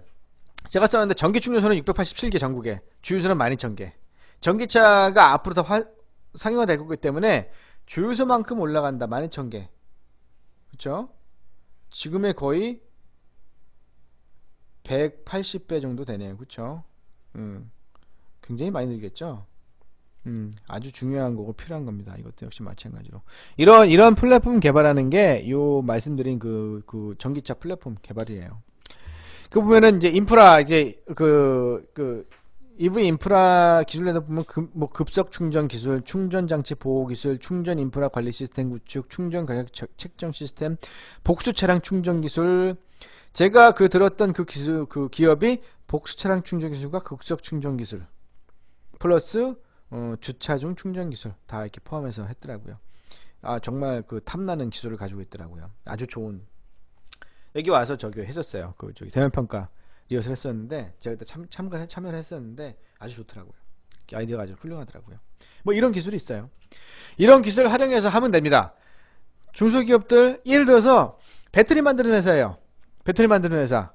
제가 썼는데 전기충전소는 687개 전국에 주유소는 12,000개 전기차가 앞으로 더 화, 상용화 될 거기 때문에 주유소만큼 올라간다 12,000개 그렇죠 지금의 거의 180배 정도 되네요 그렇죠 음. 굉장히 많이 늘겠죠. 음, 아주 중요한 거고 필요한 겁니다. 이것도 역시 마찬가지로. 이런, 이런 플랫폼 개발하는 게, 요, 말씀드린 그, 그, 전기차 플랫폼 개발이에요. 그 보면은, 이제, 인프라, 이제, 그, 그, EV 인프라 기술에서 보면 급, 뭐 급속 충전 기술, 충전 장치 보호 기술, 충전 인프라 관리 시스템 구축, 충전 가격 책정 시스템, 복수 차량 충전 기술, 제가 그 들었던 그, 기술, 그 기업이 복수 차량 충전 기술과 극적 충전 기술 플러스 어, 주차 중 충전 기술 다 이렇게 포함해서 했더라고요. 아 정말 그 탐나는 기술을 가지고 있더라고요. 아주 좋은 여기 와서 저기 했었어요. 그 저기 대면 평가 리허설 했었는데 제가 그때 참, 참가 참여를 했었는데 아주 좋더라고요. 아이디어가 아주 훌륭하더라고요. 뭐 이런 기술이 있어요. 이런 기술을 활용해서 하면 됩니다. 중소기업들 예를 들어서 배터리 만드는 회사예요. 배터리 만드는 회사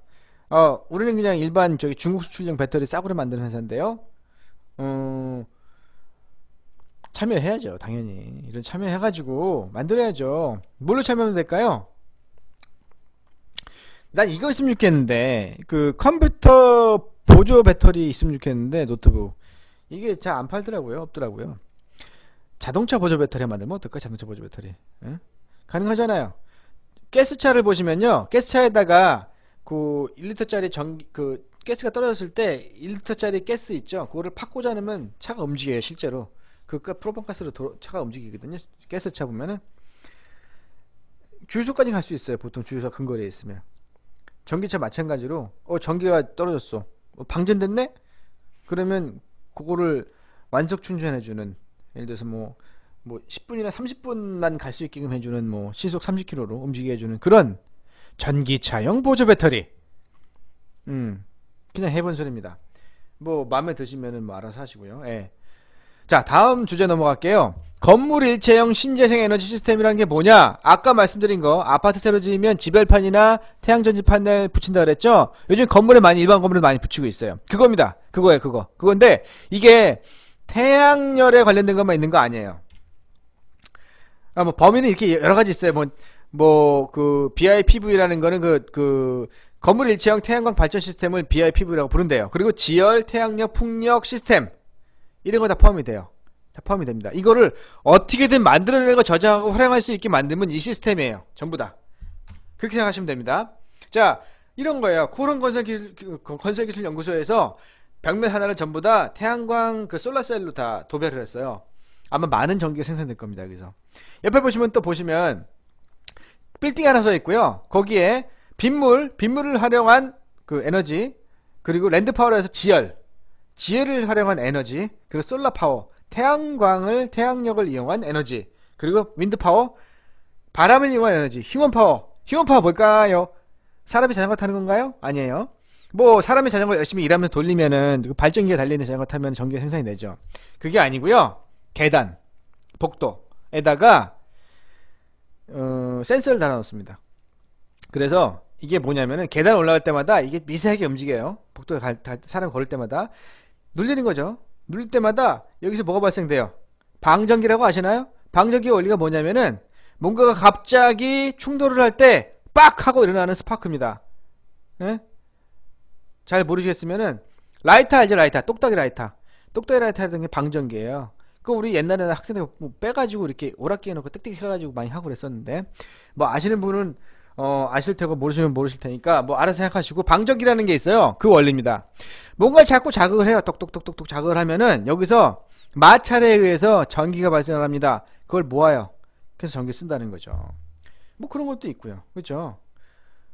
어, 우리는 그냥 일반 저기 중국 수출용 배터리 싸구려 만드는 회사인데요 음, 참여해야죠 당연히 이런 참여해가지고 만들어야죠 뭘로 참여하면 될까요? 난 이거 있으면 좋겠는데 그 컴퓨터 보조 배터리 있으면 좋겠는데 노트북 이게 잘 안 팔더라고요 없더라고요 자동차 보조 배터리 만들면 어떨까 자동차 보조 배터리 응? 가능하잖아요 가스차를 보시면요. 가스차에다가 그 1리터짜리 전기 그 가스가 떨어졌을 때 1리터짜리 가스 있죠. 그거를 팍 꽂아 놓으면 차가 움직여요, 실제로. 그프로판 가스로 도로, 차가 움직이거든요. 가스차 보면은 주유소까지 갈 수 있어요. 보통 주유소 근거리에 있으면. 전기차 마찬가지로 어 전기가 떨어졌어. 어, 방전됐네? 그러면 그거를 완속 충전해 주는 예를 들어서 뭐뭐 10분이나 30분만 갈 수 있게끔 해주는 뭐 시속 30km로 움직이게 해주는 그런 전기차용 보조 배터리. 음, 그냥 해본 소리입니다. 뭐 마음에 드시면은 뭐 알아서 하시고요. 예. 자, 다음 주제 넘어갈게요. 건물 일체형 신재생 에너지 시스템이라는 게 뭐냐? 아까 말씀드린 거 아파트 새로 지으면 지별판이나 태양전지 판넬 붙인다 그랬죠? 요즘 건물에 많이 일반 건물을 많이 붙이고 있어요. 그겁니다. 그거예요, 그거. 그건데 이게 태양열에 관련된 것만 있는 거 아니에요. 아, 뭐 범위는 이렇게 여러 가지 있어요. 뭐뭐그 BIPV라는 거는 그그 그 건물 일체형 태양광 발전 시스템을 BIPV라고 부른대요. 그리고 지열, 태양력, 풍력 시스템 이런 거 다 포함이 돼요. 다 포함이 됩니다. 이거를 어떻게든 만들어내고 저장하고 활용할 수 있게 만들면 이 시스템이에요. 전부 다 그렇게 생각하시면 됩니다. 자 이런 거예요. 코론 건설기술 그 건설기술 연구소에서 벽면 하나를 전부 다 태양광 그 솔라셀로 다 도배를 했어요. 아마 많은 전기가 생산될 겁니다. 그래서 옆에 보시면 또 보시면 빌딩 하나 서 있고요. 거기에 빗물, 빗물을 활용한 그 에너지 그리고 랜드 파워에서 지열, 지열을 활용한 에너지 그리고 솔라 파워, 태양광을 태양력을 이용한 에너지 그리고 윈드 파워, 바람을 이용한 에너지, 휴먼 파워. 휴먼 파워 뭘까요? 사람이 자전거 타는 건가요? 아니에요. 뭐 사람이 자전거 열심히 일하면서 돌리면은 그 발전기가 달리는 자전거 타면 전기가 생산이 되죠. 그게 아니고요. 계단, 복도에다가 어, 센서를 달아놓습니다. 그래서 이게 뭐냐면은 계단 올라갈 때마다 이게 미세하게 움직여요. 복도에 갈, 사람 걸을 때마다 눌리는 거죠. 눌릴 때마다 여기서 뭐가 발생돼요? 방전기라고 아시나요? 방전기의 원리가 뭐냐면은 뭔가가 갑자기 충돌을 할 때 빡 하고 일어나는 스파크입니다. 예? 잘 모르시겠으면은 라이터 알죠 라이터 똑딱이 라이터 똑딱이 라이터 하던 게 방전기예요 그 우리 옛날에는 학생들 뭐 빼가지고 이렇게 오락기 해놓고 뜩뜩 해가지고 많이 하고 그랬었는데 뭐 아시는 분은 어 아실 테고 모르시면 모르실 테니까 뭐 알아서 생각하시고 방적이라는 게 있어요 그 원리입니다 뭔가 자꾸 자극을 해요 똑똑똑똑똑 자극을 하면은 여기서 마찰에 의해서 전기가 발생합니다 을 그걸 모아요 그래서 전기를 쓴다는 거죠 뭐 그런 것도 있고요 그렇죠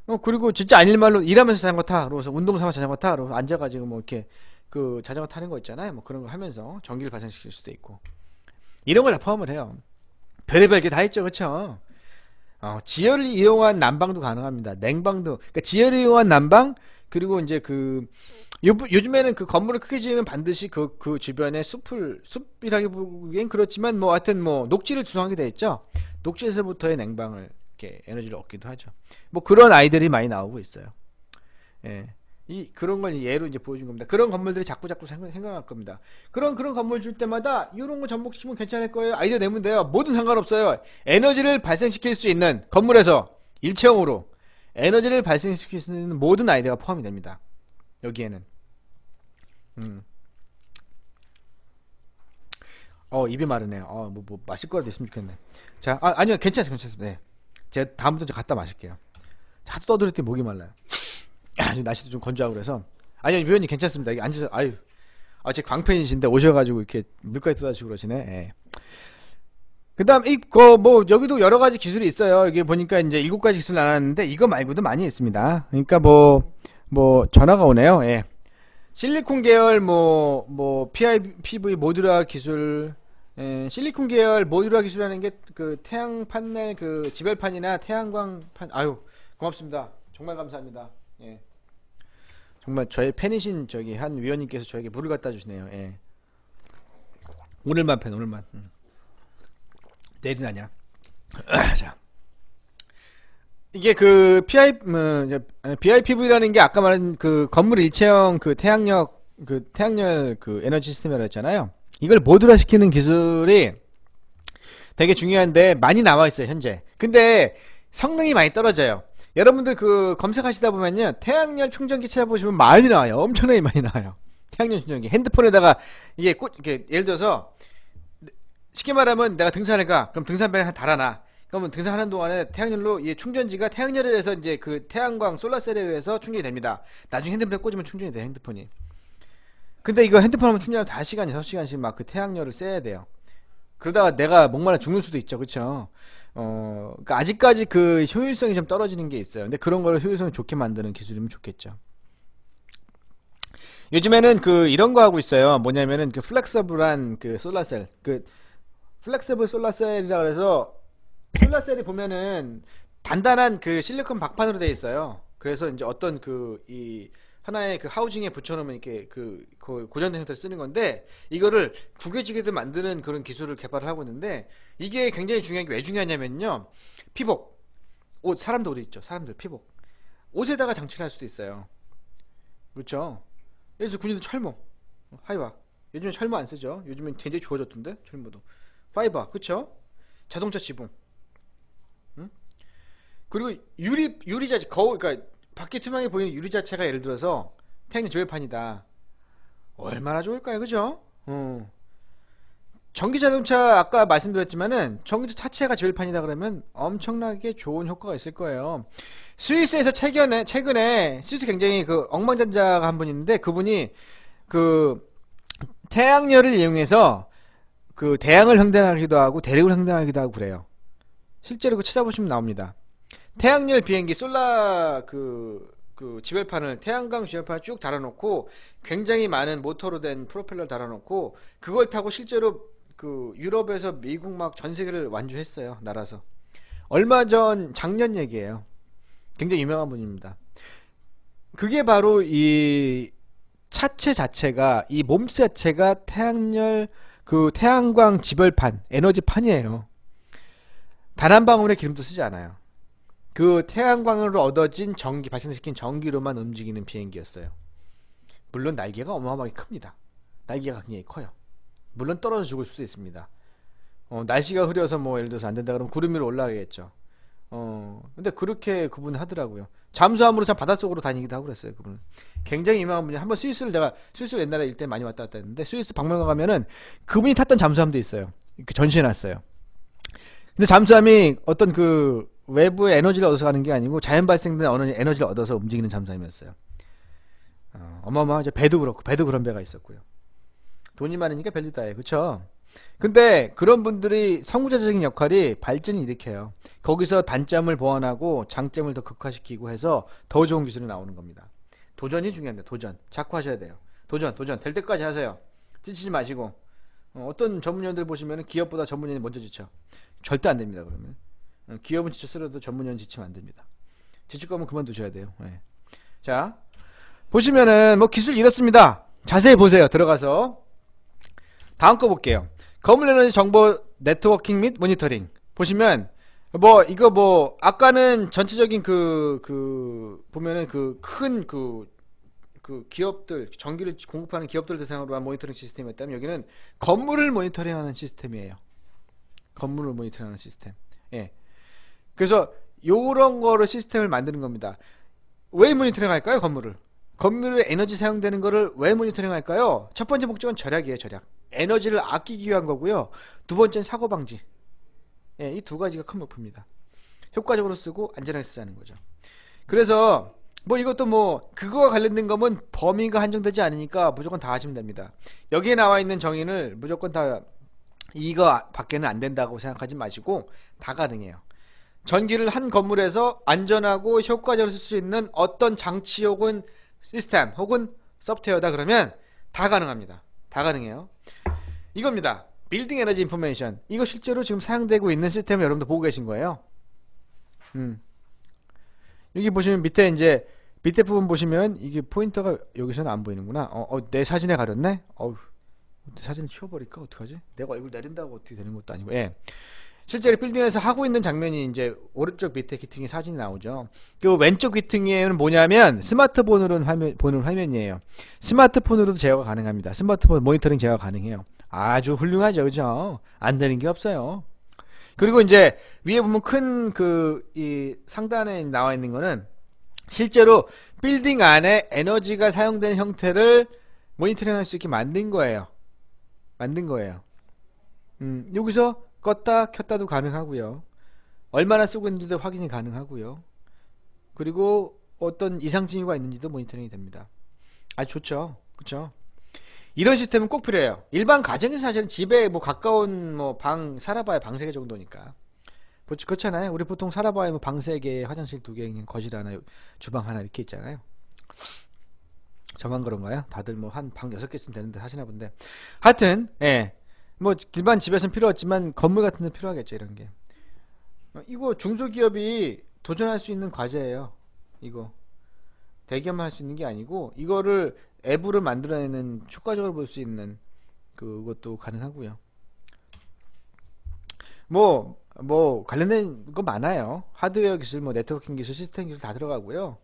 어, 그리고 진짜 아닐 말로 일하면서 자전거 타. 그러고서 운동 삼아 자전거 타. 그러고서 앉아가지고 뭐 이렇게 그 자전거 타는 거 있잖아요. 뭐 그런 거 하면서 전기를 발생시킬 수도 있고 이런 걸 다 포함을 해요. 별의별 게 다 있죠, 그렇죠? 어, 지열을 이용한 난방도 가능합니다. 냉방도 그러니까 지열을 이용한 난방 그리고 이제 그 요, 요즘에는 그 건물을 크게 지으면 반드시 그, 그 주변에 숲을, 숲이라기보기엔 그렇지만 뭐 하여튼 뭐 녹지를 조성하게 되어 있죠. 녹지에서부터의 냉방을 이렇게 에너지를 얻기도 하죠. 뭐 그런 아이들이 많이 나오고 있어요. 예. 이 그런 걸 예로 이제 보여준 겁니다. 그런 건물들이 자꾸 자꾸 생각, 생각날 겁니다. 그런 그런 건물 줄 때마다 이런 거 접목시키면 괜찮을 거예요. 아이디어 내면 돼요. 모든 상관없어요. 에너지를 발생시킬 수 있는 건물에서 일체형으로 에너지를 발생시킬 수 있는 모든 아이디어가 포함이 됩니다. 여기에는 음. 어 입이 마르네요. 어뭐 뭐 마실 거라도 있으면 좋겠네. 자 아, 니요 괜찮습니다. 괜찮습니다. 네. 제가 다음부터 좀 갖다 마실게요. 자 떠들었더니 목이 말라요. 날씨도 좀 건조하고 그래서 아니 아니 위원님 괜찮습니다. 이게 앉으세 아유 아제 광팬이신데 오셔가지고 이렇게 물까지 뜯어주고 그러시네. 예. 그다음 이거뭐 여기도 여러 가지 기술이 있어요. 이게 보니까 이제 일곱 가지 기술 나왔는데 이거 말고도 많이 있습니다. 그러니까 뭐뭐 뭐 전화가 오네요. 예. 실리콘 계열 뭐뭐 뭐, 뭐 PIPV 모듈화 기술 예, 실리콘 계열 모듈화 기술이라는 게 그 태양 판넬 그 지별판이나 태양광 판 아유 고맙습니다. 정말 감사합니다. 예. 정말 저의 팬이신 저기 한 위원님께서 저에게 물을 갖다 주시네요. 예. 오늘만 팬 오늘만. 음. 내일은 아니야. 자. 이게 그 PI, 어, 뭐, BIPV라는 게 아까 말한 그 건물 일체형 그 태양력 그 태양열 그 에너지 시스템이라고 했잖아요. 이걸 모듈화시키는 기술이 되게 중요한데 많이 나와 있어요 현재. 근데 성능이 많이 떨어져요. 여러분들 그 검색하시다 보면요 태양열 충전기 찾아보시면 많이 나와요 엄청나게 많이 나와요 태양열 충전기 핸드폰에다가 이게 꽃 이렇게 예를 들어서 쉽게 말하면 내가 등산을 가 그럼 등산배를 달아놔 그러면 등산하는 동안에 태양열로 이 충전지가 태양열에 의해서 이제 그 태양광 솔라셀에 의해서 충전이 됩니다 나중에 핸드폰에 꽂으면 충전이 돼 핸드폰이 근데 이거 핸드폰 하면 충전하면 5시간 6시간씩 막 그 태양열을 써야 돼요 그러다가 내가 목말라 죽는 수도 있죠 그쵸 어, 그러니까 아직까지 그 효율성이 좀 떨어지는 게 있어요. 근데 그런 거를 효율성을 좋게 만드는 기술이면 좋겠죠. 요즘에는 그 이런 거 하고 있어요. 뭐냐면은 그 플렉서블한 그 솔라셀, 그 플렉서블 솔라셀이라 그래서 솔라셀이 보면은 단단한 그 실리콘 박판으로 되어 있어요. 그래서 이제 어떤 그 이 하나의 그 하우징에 붙여놓으면 이렇게 그 고정된 형태를 쓰는 건데 이거를 구겨지게도 만드는 그런 기술을 개발을 하고 있는데 이게 굉장히 중요한 게 왜 중요하냐면요. 피복. 옷, 사람도 옷 있죠. 사람들 피복. 옷에다가 장치를 할 수도 있어요. 그렇죠? 예를 들어 서군인은 철모. 하이와 요즘에 철모 안 쓰죠. 요즘엔 굉장히 좋아졌던데. 철모도. 파이버 그렇죠? 자동차 지붕. 응? 그리고 유리 유리 자체 거울 그니까 밖에 투명해 보이는 유리 자체가 예를 들어서 태양의 조일판이다. 얼마나 좋을까요? 그죠? 어. 전기자동차 아까 말씀드렸지만은 전기차 차체가 제일판이다 그러면 엄청나게 좋은 효과가 있을 거예요 스위스에서 최근에 최근에 스위스 굉장히 그 엉망진자가 한 분있는데 그분이 그 태양열을 이용해서 그 대양을 형단하기도 하고 대륙을 형단하기도 하고 그래요 실제로 그 찾아보시면 나옵니다 태양열 비행기 솔라 그, 그 지열판을 태양광 지열판을 쭉 달아놓고 굉장히 많은 모터로 된 프로펠러를 달아놓고 그걸 타고 실제로 그 유럽에서 미국 막 전 세계를 완주했어요. 날아서. 얼마 전 작년 얘기예요. 굉장히 유명한 분입니다. 그게 바로 이 차체 자체가 이 몸체 자체가 태양열 그 태양광 지별판 에너지판이에요. 단 한 방울의 기름도 쓰지 않아요. 그 태양광으로 얻어진 전기 발생시킨 전기로만 움직이는 비행기였어요. 물론 날개가 어마어마하게 큽니다. 날개가 굉장히 커요. 물론 떨어져 죽을 수도 있습니다. 어, 날씨가 흐려서 뭐 예를 들어서 안 된다 그러면 구름 위로 올라가겠죠. 어, 근데 그렇게 그분 하더라고요. 잠수함으로 참 바닷속으로 다니기도 하고 그랬어요, 그분은. 굉장히 유명한 분이 한 번 스위스를 내가 스위스 옛날에 일 때 많이 왔다 갔다 했는데 스위스 박물관 가면은 그분이 탔던 잠수함도 있어요. 전시해 놨어요. 근데 잠수함이 어떤 그 외부의 에너지를 얻어서 가는 게 아니고 자연 발생된 어느 에너지를 얻어서 움직이는 잠수함이었어요. 어, 어마어마하죠. 배도 그렇고 배도 그런 배가 있었고요. 돈이 많으니까 별리다예 그렇죠? 근데 그런 분들이 성구자적인 역할이 발전을 일으켜요. 거기서 단점을 보완하고 장점을 더 극화시키고 해서 더 좋은 기술이 나오는 겁니다. 도전이 중요합니다. 도전. 자꾸 하셔야 돼요. 도전, 도전. 될 때까지 하세요. 지치지 마시고. 어, 떤 전문위원들 보시면 기업보다 전문위원이 먼저 지쳐. 절대 안 됩니다. 그러면. 어, 기업은 지쳐 쓰려도 전문위원 지치면 안 됩니다. 지칠 거면 그만두셔야 돼요. 네. 자, 보시면은 뭐 기술 이렇습니다. 자세히 보세요. 들어가서. 다음 거 볼게요 건물 에너지 정보 네트워킹 및 모니터링 보시면 뭐 이거 뭐 아까는 전체적인 그그 그, 보면은 그 큰그 그, 그 기업들 전기를 공급하는 기업들 대상으로 한 모니터링 시스템이었다면 여기는 건물을 모니터링하는 시스템이에요. 건물을 모니터링하는 시스템. 예. 그래서 요런 거를 시스템을 만드는 겁니다. 왜 모니터링 할까요? 건물을. 건물의 에너지 사용되는 것을 왜 모니터링할까요? 첫 번째 목적은 절약이에요, 절약. 에너지를 아끼기 위한 거고요. 두 번째는 사고 방지. 예, 이 두 가지가 큰 목표입니다. 효과적으로 쓰고 안전하게 쓰자는 거죠. 그래서 뭐 이것도 뭐 그거와 관련된 거면 범위가 한정되지 않으니까 무조건 다 하시면 됩니다. 여기에 나와 있는 정의를 무조건 다 이거 밖에는 안 된다고 생각하지 마시고 다 가능해요. 전기를 한 건물에서 안전하고 효과적으로 쓸 수 있는 어떤 장치 혹은 시스템 혹은 소프트웨어다 그러면 다 가능합니다. 다 가능해요. 이겁니다. 빌딩 에너지 인포메이션. 이거 실제로 지금 사용되고 있는 시스템을 여러분들 보고 계신 거예요. 음. 여기 보시면 밑에 이제 밑에 부분 보시면 이게 포인터가 여기서는 안 보이는구나. 어, 어내 사진에 가렸네. 어우. 사진을 치워버릴까? 어떡하지? 내가 얼굴 내린다고 어떻게 되는 것도 아니고. 예. 실제로 빌딩에서 하고 있는 장면이 이제 오른쪽 밑에 기퉁이 사진이 나오죠. 그 왼쪽 기퉁이는 뭐냐면 스마트폰으로 화면, 보는 화면이에요. 스마트폰으로도 제어가 가능합니다. 스마트폰 모니터링 제어가 가능해요. 아주 훌륭하죠. 그죠? 안 되는 게 없어요. 그리고 이제 위에 보면 큰 그 이 상단에 나와 있는 거는 실제로 빌딩 안에 에너지가 사용되는 형태를 모니터링 할 수 있게 만든 거예요. 만든 거예요. 음, 여기서 껐다 켰다도 가능하고요. 얼마나 쓰고 있는지도 확인이 가능하고요. 그리고 어떤 이상 징후가 있는지도 모니터링이 됩니다. 아 좋죠. 그렇죠? 이런 시스템은 꼭 필요해요. 일반 가정에서 사실은 집에 뭐 가까운 뭐방 살아봐야 방세 개 정도니까. 그렇잖아요. 우리 보통 살아봐야 뭐 방 세 개, 화장실 두 개, 거실 하나, 주방 하나 이렇게 있잖아요. 저만 그런가요? 다들 뭐 한방 여섯 개쯤 되는데 하시나 본데. 하여튼 예. 뭐 일반 집에서는 필요 없지만 건물 같은 데 필요하겠죠 이런 게 어, 이거 중소기업이 도전할 수 있는 과제예요 이거 대기업만 할 수 있는 게 아니고 이거를 앱으로 만들어내는 효과적으로 볼 수 있는 그것도 가능하고요 뭐뭐 뭐 관련된 거 많아요 하드웨어 기술 뭐 네트워킹 기술 시스템 기술 다 들어가고요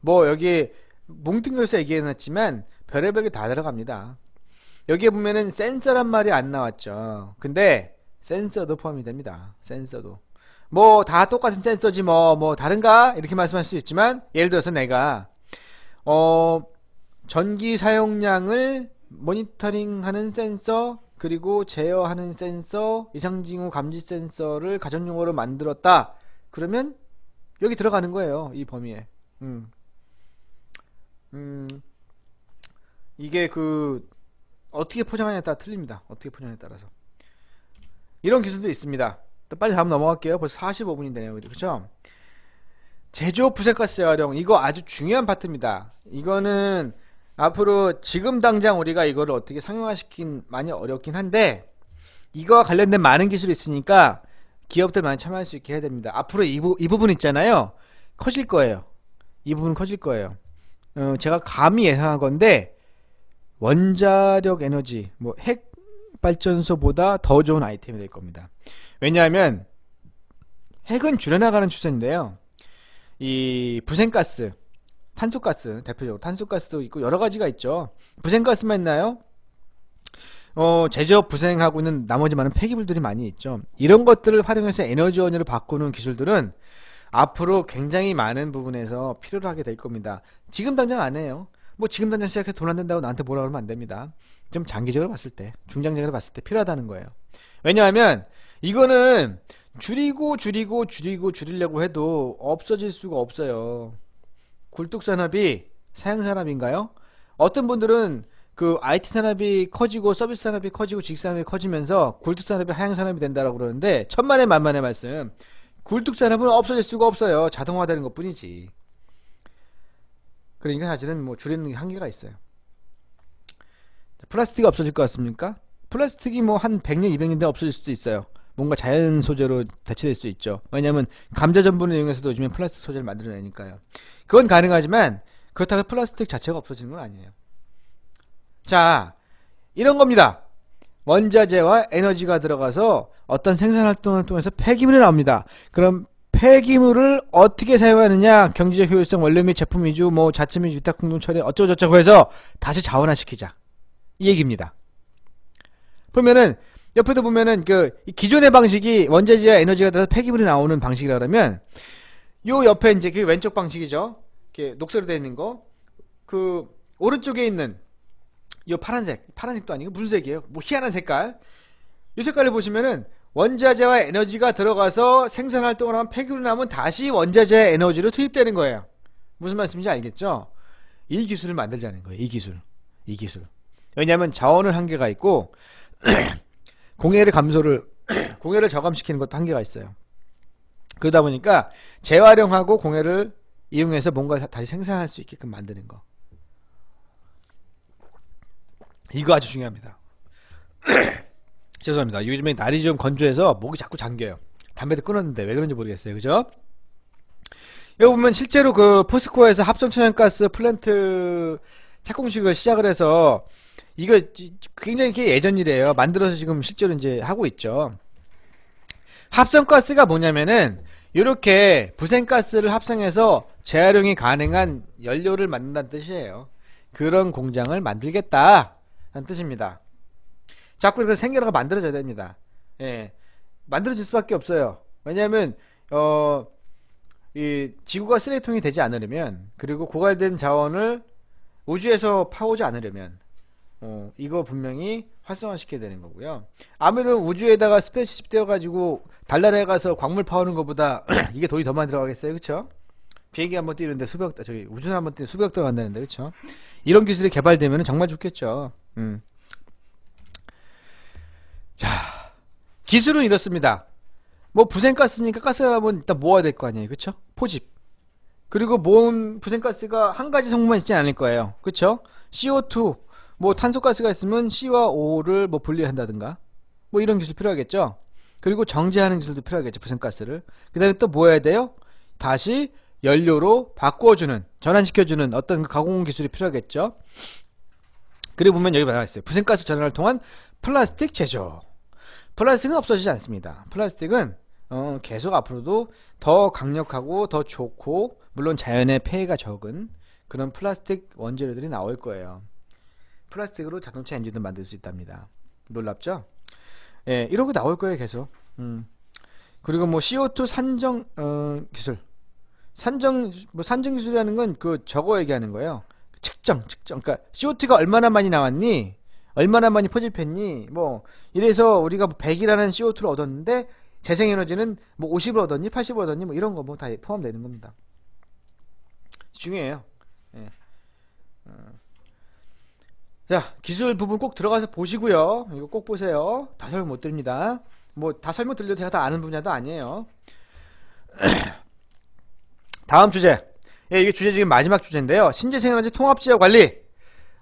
뭐 여기 뭉뚱그려서 얘기해놨지만 별의별 게 다 들어갑니다 여기에 보면은 센서란 말이 안 나왔죠. 근데 센서도 포함이 됩니다. 센서도. 뭐 다 똑같은 센서지 뭐뭐 뭐 다른가 이렇게 말씀할 수 있지만 예를 들어서 내가 어 전기 사용량을 모니터링하는 센서 그리고 제어하는 센서 이상징후 감지 센서를 가정용으로 만들었다 그러면 여기 들어가는 거예요 이 범위에 음. 음. 이게 그 어떻게 포장하냐에 따라 틀립니다. 어떻게 포장에 하냐 따라서. 이런 기술도 있습니다. 빨리 다음 넘어갈게요. 벌써 45분이 되네요. 그렇죠? 제조 부색가스 활용 이거 아주 중요한 파트입니다. 이거는 앞으로 지금 당장 우리가 이거를 어떻게 상용화시킨 많이 어렵긴 한데 이거와 관련된 많은 기술이 있으니까 기업들 많이 참여할 수 있게 해야 됩니다. 앞으로 이, 부, 이 부분 있잖아요. 커질 거예요. 이 부분 커질 거예요. 어, 제가 감히 예상한 건데 원자력 에너지, 뭐 핵 발전소보다 더 좋은 아이템이 될 겁니다. 왜냐하면 핵은 줄여나가는 추세인데요. 이 부생가스, 탄소가스 대표적으로 탄소가스도 있고 여러 가지가 있죠. 부생가스만 있나요? 어, 제조업 부생하고 있는 나머지 많은 폐기물들이 많이 있죠. 이런 것들을 활용해서 에너지 원으로 바꾸는 기술들은 앞으로 굉장히 많은 부분에서 필요로 하게 될 겁니다. 지금 당장 안 해요. 뭐 지금 당장 시작해서 돈안 된다고 나한테 뭐라 그러면 안 됩니다. 좀 장기적으로 봤을 때, 중장기적으로 봤을 때 필요하다는 거예요. 왜냐하면 이거는 줄이고 줄이고 줄이고 줄이려고 해도 없어질 수가 없어요. 굴뚝산업이 사양산업인가요? 어떤 분들은 그 IT 산업이 커지고 서비스 산업이 커지고 직식 산업이 커지면서 굴뚝 산업이 하향 산업이 된다라고 그러는데 천만의 만만의 말씀. 굴뚝 산업은 없어질 수가 없어요. 자동화되는 것뿐이지. 그러니까 사실은 뭐 줄이는 게 한계가 있어요. 플라스틱이 없어질 것 같습니까? 플라스틱이 뭐 한 100년, 200년 돼 없어질 수도 있어요. 뭔가 자연 소재로 대체될 수 있죠. 왜냐하면 감자 전분을 이용해서도 요즘에 플라스틱 소재를 만들어내니까요. 그건 가능하지만 그렇다고 플라스틱 자체가 없어지는 건 아니에요. 자, 이런 겁니다. 원자재와 에너지가 들어가서 어떤 생산 활동을 통해서 폐기물이 나옵니다. 그럼 폐기물을 어떻게 사용하느냐 경제적 효율성 원료 및 제품 위주 뭐 자체 및 위탁 공동 처리 어쩌고저쩌고 해서 다시 자원화시키자 이 얘기입니다 보면은 옆에도 보면은 그 기존의 방식이 원자재와 에너지가 들어서 폐기물이 나오는 방식이라 그러면 요 옆에 이제 그 왼쪽 방식이죠 이렇게 녹색으로 되어 있는 거그 오른쪽에 있는 요 파란색 파란색도 아니고 무슨 색이에요 뭐 희한한 색깔 이 색깔을 보시면은 원자재와 에너지가 들어가서 생산 활동을 하면 폐기로 남면 다시 원자재 에너지로 투입되는 거예요. 무슨 말씀인지 알겠죠? 이 기술을 만들자는 거예요. 이 기술. 이 기술. 왜냐하면 자원은 한계가 있고 공해를 감소를 공해를 저감시키는 것도 한계가 있어요. 그러다 보니까 재활용하고 공해를 이용해서 뭔가 다시 생산할 수 있게끔 만드는 거. 이거 아주 중요합니다. 죄송합니다. 요즘에 날이 좀 건조해서 목이 자꾸 잠겨요. 담배도 끊었는데 왜 그런지 모르겠어요. 그죠? 여기 보면 실제로 그 포스코에서 합성천연가스 플랜트 착공식을 시작을 해서 이거 굉장히 예전 일이에요. 만들어서 지금 실제로 이제 하고 있죠. 합성가스가 뭐냐면은 이렇게 부생가스를 합성해서 재활용이 가능한 연료를 만든다는 뜻이에요. 그런 공장을 만들겠다. 라는 뜻입니다. 자꾸 이렇게 생겨나가 만들어져야 됩니다. 예. 만들어질 수밖에 없어요. 왜냐하면 어, 이 지구가 쓰레기통이 되지 않으려면 그리고 고갈된 자원을 우주에서 파오지 않으려면 어, 이거 분명히 활성화시켜야 되는 거고요. 아무래도 우주에다가 스페이스십 떼어가지고 달나라에 가서 광물 파오는 것보다 이게 돈이 더 많이 들어가겠어요, 그렇죠? 비행기 한번 뛰는데 수벽 저기 우주 한번 뛰는 수벽 들어간다는데 그렇죠? 이런 기술이 개발되면 정말 좋겠죠. 음. 자, 기술은 이렇습니다. 뭐 부생가스니까 가스라면 뭐 일단 모아야 될 거 아니에요. 그쵸 포집. 그리고 모은 부생가스가 한 가지 성분만 있지 않을 거예요. 그쵸 CO2, 뭐 탄소가스가 있으면 C와 O를 뭐 분리한다든가 뭐 이런 기술 필요하겠죠? 그리고 정제하는 기술도 필요하겠죠. 부생가스를. 그 다음에 또 뭐 해야 돼요? 다시 연료로 바꿔주는, 전환시켜주는 어떤 가공 기술이 필요하겠죠? 그리고 보면 여기 나와 있어요. 부생가스 전환을 통한 플라스틱 제조 플라스틱은 없어지지 않습니다 플라스틱은 어, 계속 앞으로도 더 강력하고 더 좋고 물론 자연의 폐해가 적은 그런 플라스틱 원재료들이 나올 거예요 플라스틱으로 자동차 엔진도 만들 수 있답니다 놀랍죠? 예, 이러고 나올 거예요 계속 음. 그리고 뭐 CO2 산정 어, 기술 산정 뭐 산정 기술이라는 건 그 저거 얘기하는 거예요 측정 측정 그러니까 CO2가 얼마나 많이 나왔니 얼마나 많이 포집했니? 뭐 이래서 우리가 100이라는 뭐 CO2를 얻었는데 재생에너지는 뭐 50을 얻었니? 80을 얻었니? 뭐 이런 거 뭐 다 포함되는 겁니다. 중요해요. 예. 어. 자 기술 부분 꼭 들어가서 보시고요. 이거 꼭 보세요. 다 설명 못 드립니다. 뭐 다 설명 들려도 제가 다 아는 분야도 아니에요. 다음 주제. 예, 이게 주제 중에 마지막 주제인데요. 신재생에너지 통합지역 관리.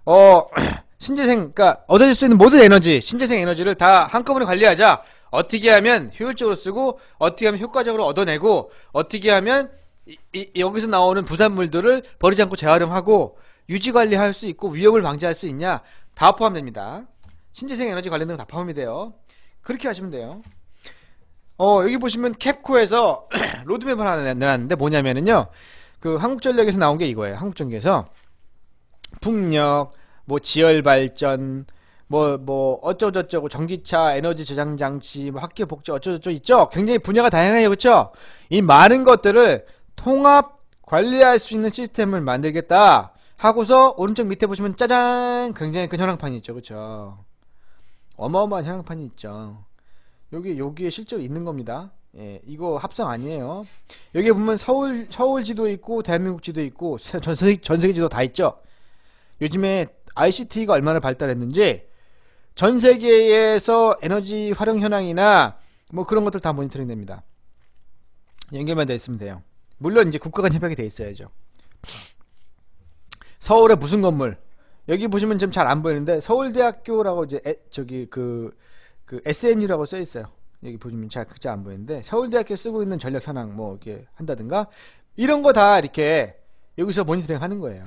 어, 신재생, 그러니까 얻어질 수 있는 모든 에너지, 신재생 에너지를 다 한꺼번에 관리하자. 어떻게 하면 효율적으로 쓰고, 어떻게 하면 효과적으로 얻어내고, 어떻게 하면 이, 이, 여기서 나오는 부산물들을 버리지 않고 재활용하고 유지 관리할 수 있고 위협을 방지할 수 있냐 다 포함됩니다. 신재생 에너지 관련된 거 다 포함이 돼요. 그렇게 하시면 돼요. 어 여기 보시면 캡코에서 로드맵을 하나 내놨는데 뭐냐면은요. 그 한국전력에서 나온 게 이거예요. 한국전기에서 풍력, 뭐 지열 발전, 뭐, 뭐, 어쩌고저쩌고, 전기차, 에너지 저장 장치, 뭐 학교 복지, 어쩌고저쩌고 있죠? 굉장히 분야가 다양해요. 그쵸? 이 많은 것들을 통합 관리할 수 있는 시스템을 만들겠다. 하고서 오른쪽 밑에 보시면 짜잔! 굉장히 큰 현황판이 있죠. 그쵸? 어마어마한 현황판이 있죠. 여기, 여기에 실제로 있는 겁니다. 예, 이거 합성 아니에요. 여기 보면 서울, 서울 지도 있고, 대한민국 지도 있고, 전 세계, 전 세계 지도 다 있죠? 요즘에 ICT가 얼마나 발달했는지 전 세계에서 에너지 활용 현황이나 뭐 그런 것들 다 모니터링 됩니다. 연결만 되어 있으면 돼요. 물론 이제 국가 간 협약이 돼 있어야죠. 서울의 무슨 건물? 여기 보시면 좀 잘 안 보이는데 서울대학교라고 이제 에, 저기 그, 그 SNU라고 써 있어요. 여기 보시면 잘그자안 보이는데 서울대학교 쓰고 있는 전력 현황 뭐 이렇게 한다든가 이런 거 다 이렇게 여기서 모니터링 하는 거예요.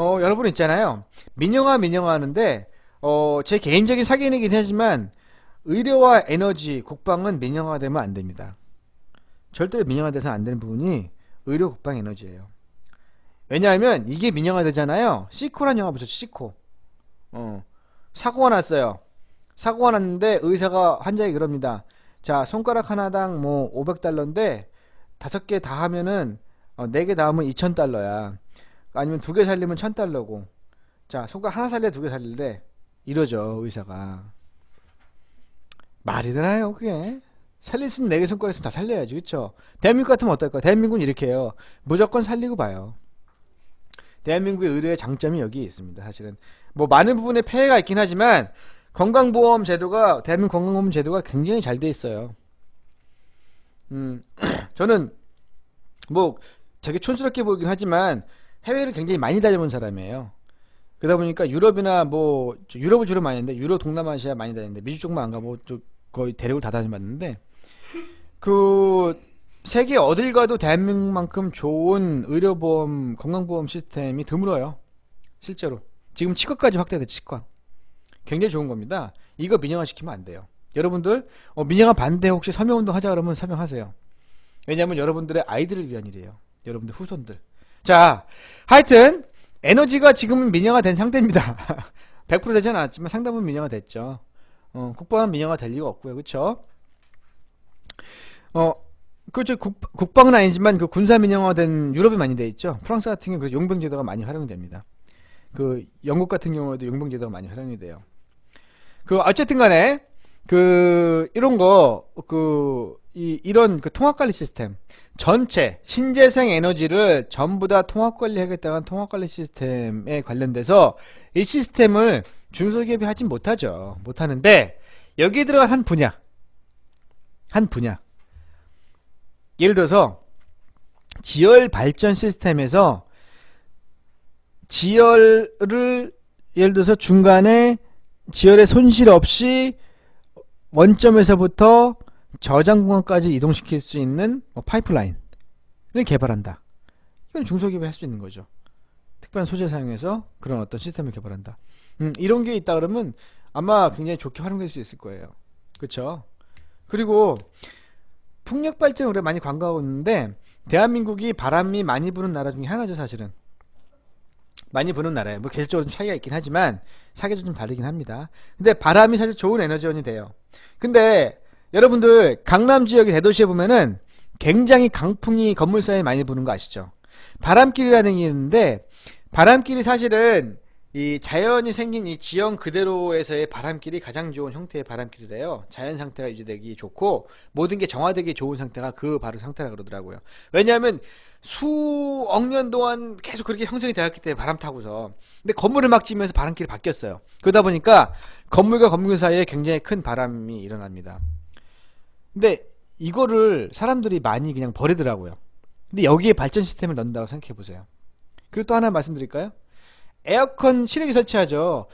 어, 여러분 있잖아요. 민영화 민영화 하는데 어, 제 개인적인 사견이긴 하지만 의료와 에너지, 국방은 민영화되면 안 됩니다. 절대로 민영화돼서 안 되는 부분이 의료, 국방, 에너지예요. 왜냐하면 이게 민영화되잖아요. 시코란 영화 보셨죠? 시코. 어. 사고가 났어요. 사고가 났는데 의사가 환자에게 그럽니다. 자, 손가락 하나당 뭐 500달러인데 다섯 개 다 하면은 어, 4개 다 하면 2000달러야. 아니면 두 개 살리면 천 달러고 자 손가락 하나 살래 두개 살릴래 이러죠 의사가 말이 되나요 그게 살릴 수 있는 네 개 손가락 있으면 다 살려야지 그쵸 대한민국 같으면 어떨까 대한민국은 이렇게 해요 무조건 살리고 봐요 대한민국의 의료의 장점이 여기 있습니다 사실은 뭐 많은 부분에 폐해가 있긴 하지만 건강보험 제도가 대한민국 건강보험 제도가 굉장히 잘 돼 있어요 음 저는 뭐 되게 촌스럽게 보이긴 하지만 해외를 굉장히 많이 다녀본 사람이에요. 그러다 보니까 유럽이나 뭐 유럽을 주로 많이 했는데 유럽 동남아시아 많이 다녔는데 미주 쪽만 안 가고 거의 대륙을 다 다녀봤는데 그 세계 어딜 가도 대한민국만큼 좋은 의료보험 건강보험 시스템이 드물어요. 실제로 지금 치과까지 확대돼 치과 굉장히 좋은 겁니다. 이거 민영화시키면 안 돼요. 여러분들 어, 민영화 반대 혹시 서명운동 하자 그러면 서명하세요. 왜냐하면 여러분들의 아이들을 위한 일이에요. 여러분들 후손들 자, 하여튼 에너지가 지금은 민영화 된 상태입니다. 100% 되진 않았지만 상당분 민영화 됐죠. 어, 국방은 민영화 될 리가 없고요. 그렇죠? 어, 그렇죠. 국, 방은 아니지만 그 군사 민영화된 유럽이 많이 돼 있죠. 프랑스 같은 경우 는 용병 제도가 많이 활용됩니다. 그 영국 같은 경우에도 용병 제도가 많이 활용이 돼요. 그 어쨌든 간에 그 이런 거그 이, 이런 그 통합관리 시스템 전체 신재생 에너지를 전부 다 통합관리하겠다는 통합관리 시스템에 관련돼서 이 시스템을 중소기업이 하지 못하죠 못하는데 여기에 들어간 한 분야 한 분야 예를 들어서 지열 발전 시스템에서 지열을 예를 들어서 중간에 지열의 손실 없이 원점에서부터 저장 공간까지 이동시킬 수 있는 뭐 파이프라인을 개발한다. 이건 중소기업이 할 수 있는 거죠. 특별한 소재 사용해서 그런 어떤 시스템을 개발한다. 음, 이런 게 있다 그러면 아마 굉장히 좋게 활용될 수 있을 거예요. 그렇죠? 그리고 풍력 발전을 우리가 많이 관광하고 있는데 대한민국이 바람이 많이 부는 나라 중에 하나죠, 사실은. 많이 부는 나라예요. 뭐 계절적으로 좀 차이가 있긴 하지만 사계절 좀 다르긴 합니다. 근데 바람이 사실 좋은 에너지원이 돼요. 근데 여러분들 강남 지역의 대도시에 보면은 굉장히 강풍이 건물 사이에 많이 부는 거 아시죠? 바람길이라는 게 있는데 바람길이 사실은 이 자연이 생긴 이 지형 그대로에서의 바람길이 가장 좋은 형태의 바람길이래요. 자연 상태가 유지되기 좋고 모든 게 정화되기 좋은 상태가 그 바로 상태라 그러더라고요. 왜냐하면 수억 년 동안 계속 그렇게 형성이 되었기 때문에 바람 타고서 근데 건물을 막 지면서 으 바람길이 바뀌었어요. 그러다 보니까 건물과 건물 사이에 굉장히 큰 바람이 일어납니다. 근데 이거를 사람들이 많이 그냥 버리더라고요. 근데 여기에 발전 시스템을 넣는다고 생각해 보세요. 그리고 또 하나 말씀드릴까요? 에어컨 실외기 설치하죠.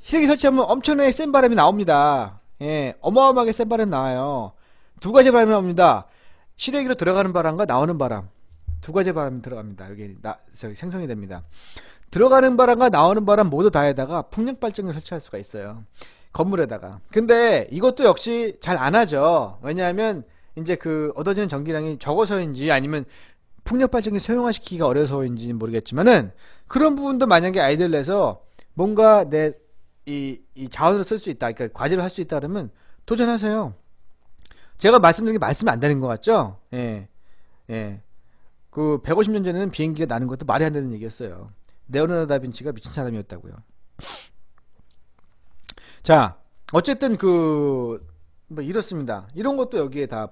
실외기 설치하면 엄청나게 센 바람이 나옵니다. 예, 어마어마하게 센 바람이 나와요. 두 가지 바람이 나옵니다. 실외기로 들어가는 바람과 나오는 바람. 두 가지 바람이 들어갑니다. 여기 나, 저기 생성이 됩니다. 들어가는 바람과 나오는 바람 모두 다에다가 풍력 발전기를 설치할 수가 있어요. 건물에다가 근데 이것도 역시 잘 안하죠 왜냐하면 이제 그 얻어지는 전기량이 적어서인지 아니면 풍력 발전기 사용화시키기가 어려서인지는 모르겠지만은 그런 부분도 만약에 아이들 내서 뭔가 내이이 자원을 쓸 수 있다 그러니까 과제를 할 수 있다 그러면 도전하세요 제가 말씀드린 게 말씀이 안 되는 것 같죠 예 예. 그 150년 전에는 비행기가 나는 것도 말이 안 되는 얘기였어요. 네오나다 르 빈치가 미친 사람이었다고요. 자, 어쨌든 그, 뭐 이렇습니다. 이런 것도 여기에 다,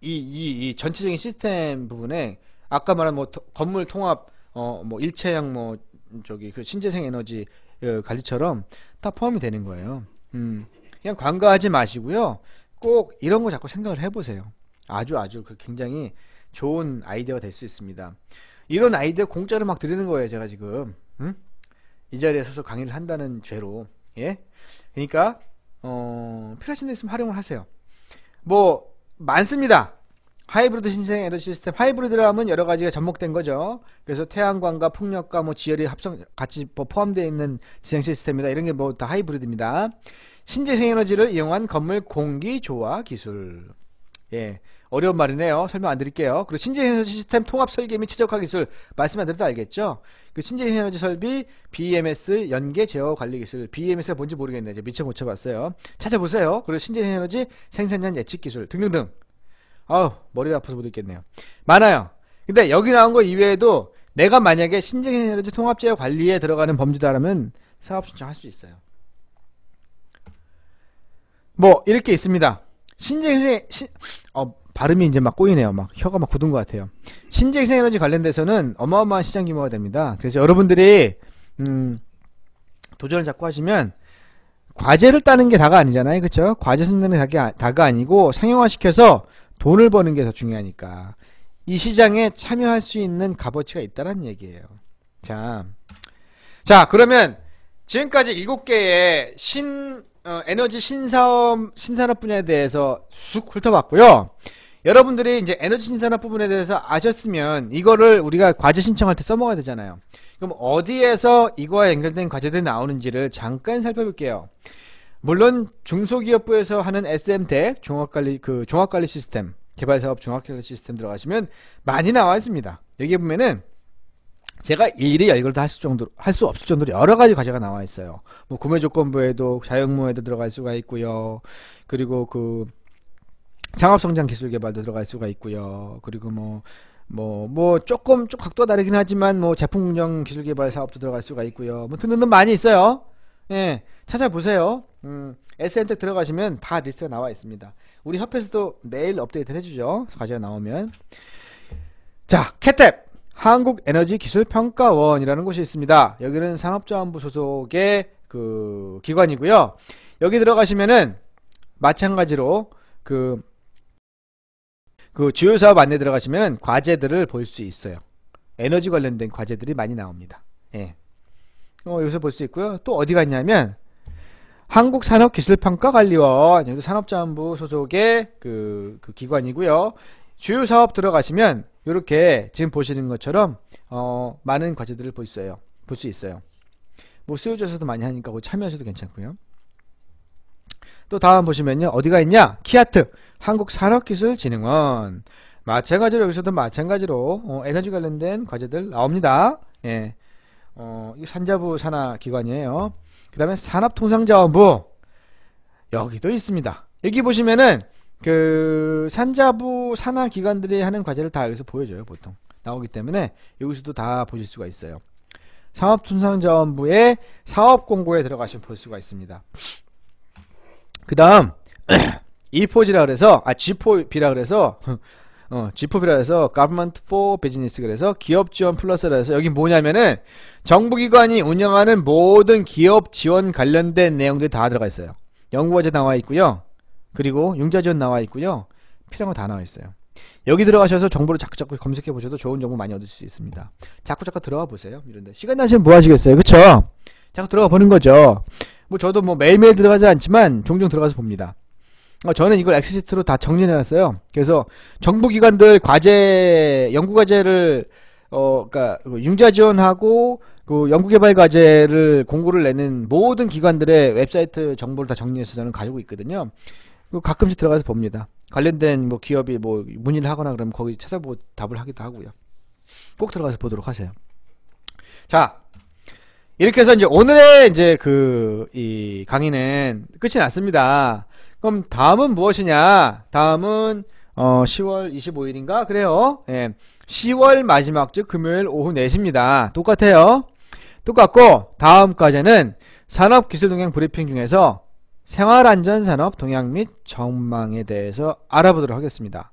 이, 이, 이 전체적인 시스템 부분에 아까 말한 뭐 건물 통합, 어, 뭐 일체형 뭐, 저기 그 신재생 에너지 어, 관리처럼 다 포함이 되는 거예요. 음, 그냥 관가하지 마시고요. 꼭 이런 거 자꾸 생각을 해보세요. 아주 아주 그 굉장히 좋은 아이디어가 될 수 있습니다. 이런 아이디어 공짜로 막 드리는 거예요, 제가 지금. 응? 음? 이 자리에 서서 강의를 한다는 죄로. 예 그러니까 어, 필요하신 데 있으면 활용을 하세요 뭐 많습니다 하이브리드 신생 에너 시스템 하이브리드라면 여러 가지가 접목된 거죠. 그래서 태양광과 풍력과 뭐 지열이 합성 같이 뭐 포함되어 있는 지생 시스템이다. 이런 게 뭐 다 하이브리드입니다. 신재생 에너지를 이용한 건물 공기 조화 기술. 예. 어려운 말이네요. 설명 안 드릴게요. 그리고 신재에너지 시스템 통합 설계 및 최적화 기술 말씀 안 드려도 알겠죠? 그 신재에너지 설비 BMS 연계 제어 관리 기술 BMS가 뭔지 모르겠네요. 이제 미처 못 쳐봤어요. 찾아보세요. 그리고 신재에너지 생산량 예측 기술 등등등. 아우 머리가 아파서 못 읽겠네요. 많아요. 근데 여기 나온 거 이외에도 내가 만약에 신재에너지 통합 제어 관리에 들어가는 범주다라면 사업 신청할 수 있어요. 뭐 이렇게 있습니다. 신재생 신, 어, 발음이 이제 막 꼬이네요. 막 혀가 막 굳은 것 같아요. 신재생 에너지 관련돼서는 어마어마한 시장 규모가 됩니다. 그래서 여러분들이 음, 도전을 자꾸 하시면 과제를 따는 게 다가 아니잖아요. 그렇죠? 과제 선정이 다가, 다가 아니고 상용화시켜서 돈을 버는 게 더 중요하니까 이 시장에 참여할 수 있는 값어치가 있다는 라 얘기예요. 자, 자 그러면 지금까지 7개의 신 어, 에너지 신사업, 신산업 분야에 대해서 쑥 훑어봤고요. 여러분들이 이제 에너지 신산업 부분에 대해서 아셨으면 이거를 우리가 과제 신청할 때 써먹어야 되잖아요. 그럼 어디에서 이거와 연결된 과제들이 나오는지를 잠깐 살펴볼게요. 물론 중소기업부에서 하는 SM텍 종합관리 그 종합관리 시스템 개발사업 종합관리 시스템 들어가시면 많이 나와 있습니다. 여기 보면은 제가 일일이 열거를 할수 정도로 할수 없을 정도로 여러 가지 과제가 나와 있어요. 뭐 구매 조건부에도 자영무에도 들어갈 수가 있고요. 그리고 그 창업 성장 기술 개발도 들어갈 수가 있고요. 그리고 뭐 뭐, 뭐, 조금, 좀 각도가 다르긴 하지만, 뭐, 제품 운영 기술 개발 사업도 들어갈 수가 있고요. 뭐, 등등등 많이 있어요. 예, 찾아보세요. 음, S엔텍 들어가시면 다 리스트가 나와 있습니다. 우리 협회에서도 매일 업데이트를 해주죠. 과제가 나오면. 자, 캣탭! 한국에너지기술평가원이라는 곳이 있습니다. 여기는 산업자원부 소속의 그 기관이고요. 여기 들어가시면은 마찬가지로 그, 그 주요 사업 안내 들어가시면 과제들을 볼 수 있어요. 에너지 관련된 과제들이 많이 나옵니다. 예. 어, 여기서 볼 수 있고요. 또 어디 갔냐면 한국산업기술평가관리원 여기도 산업자원부 소속의 그, 그 기관이고요. 주요 사업 들어가시면 이렇게 지금 보시는 것처럼 어, 많은 과제들을 볼 수 있어요. 볼 수 있어요. 뭐수요져서도 많이 하니까 뭐 참여하셔도 괜찮고요. 또 다음 보시면요. 어디가 있냐? 키아트 한국산업기술진흥원 마찬가지로 여기서도 마찬가지로 어, 에너지 관련된 과제들 나옵니다. 예. 어, 이 산자부 산하 기관이에요. 그 다음에 산업통상자원부 여기도 있습니다. 여기 보시면은 그 산자부 산하 기관들이 하는 과제를 다 여기서 보여줘요 보통 나오기 때문에 여기서도 다 보실 수가 있어요 상업통상자원부의 사업공고에 들어가시면 볼 수가 있습니다 그 다음 E4G라 그래서 아 G4B라 그래서 어, G4B라 해서 Government for Business 그래서 기업 지원 플러스라 해서 여기 뭐냐면은 정부기관이 운영하는 모든 기업 지원 관련된 내용들이 다 들어가 있어요. 연구과제 나와 있고요. 그리고 융자지원 나와 있고요. 필요한 거 다 나와 있어요. 여기 들어가셔서 정보를 자꾸자꾸 검색해 보셔도 좋은 정보 많이 얻을 수 있습니다. 자꾸자꾸 들어가 보세요. 이런데 시간 나시면 뭐 하시겠어요? 그쵸? 자꾸 들어가 보는 거죠. 뭐 저도 뭐 매일매일 들어가지 않지만 종종 들어가서 봅니다. 어, 저는 이걸 엑시스트로 다 정리해놨어요. 그래서 정부기관들 과제, 연구과제를 어, 그니까 융자 지원하고 그, 그 연구개발 과제를 공고를 내는 모든 기관들의 웹사이트 정보를 다 정리해서 저는 가지고 있거든요. 가끔씩 들어가서 봅니다. 관련된 뭐 기업이 뭐 문의를 하거나 그러면 거기 찾아보고 답을 하기도 하고요. 꼭 들어가서 보도록 하세요. 자, 이렇게 해서 이제 오늘의 이제 그 이 강의는 끝이 났습니다. 그럼 다음은 무엇이냐? 다음은 어 10월 25일인가? 그래요. 예. 10월 마지막 주 금요일 오후 4시입니다. 똑같아요. 똑같고 다음 까지는 산업기술동향 브리핑 중에서 생활안전산업 동향 및 전망에 대해서 알아보도록 하겠습니다.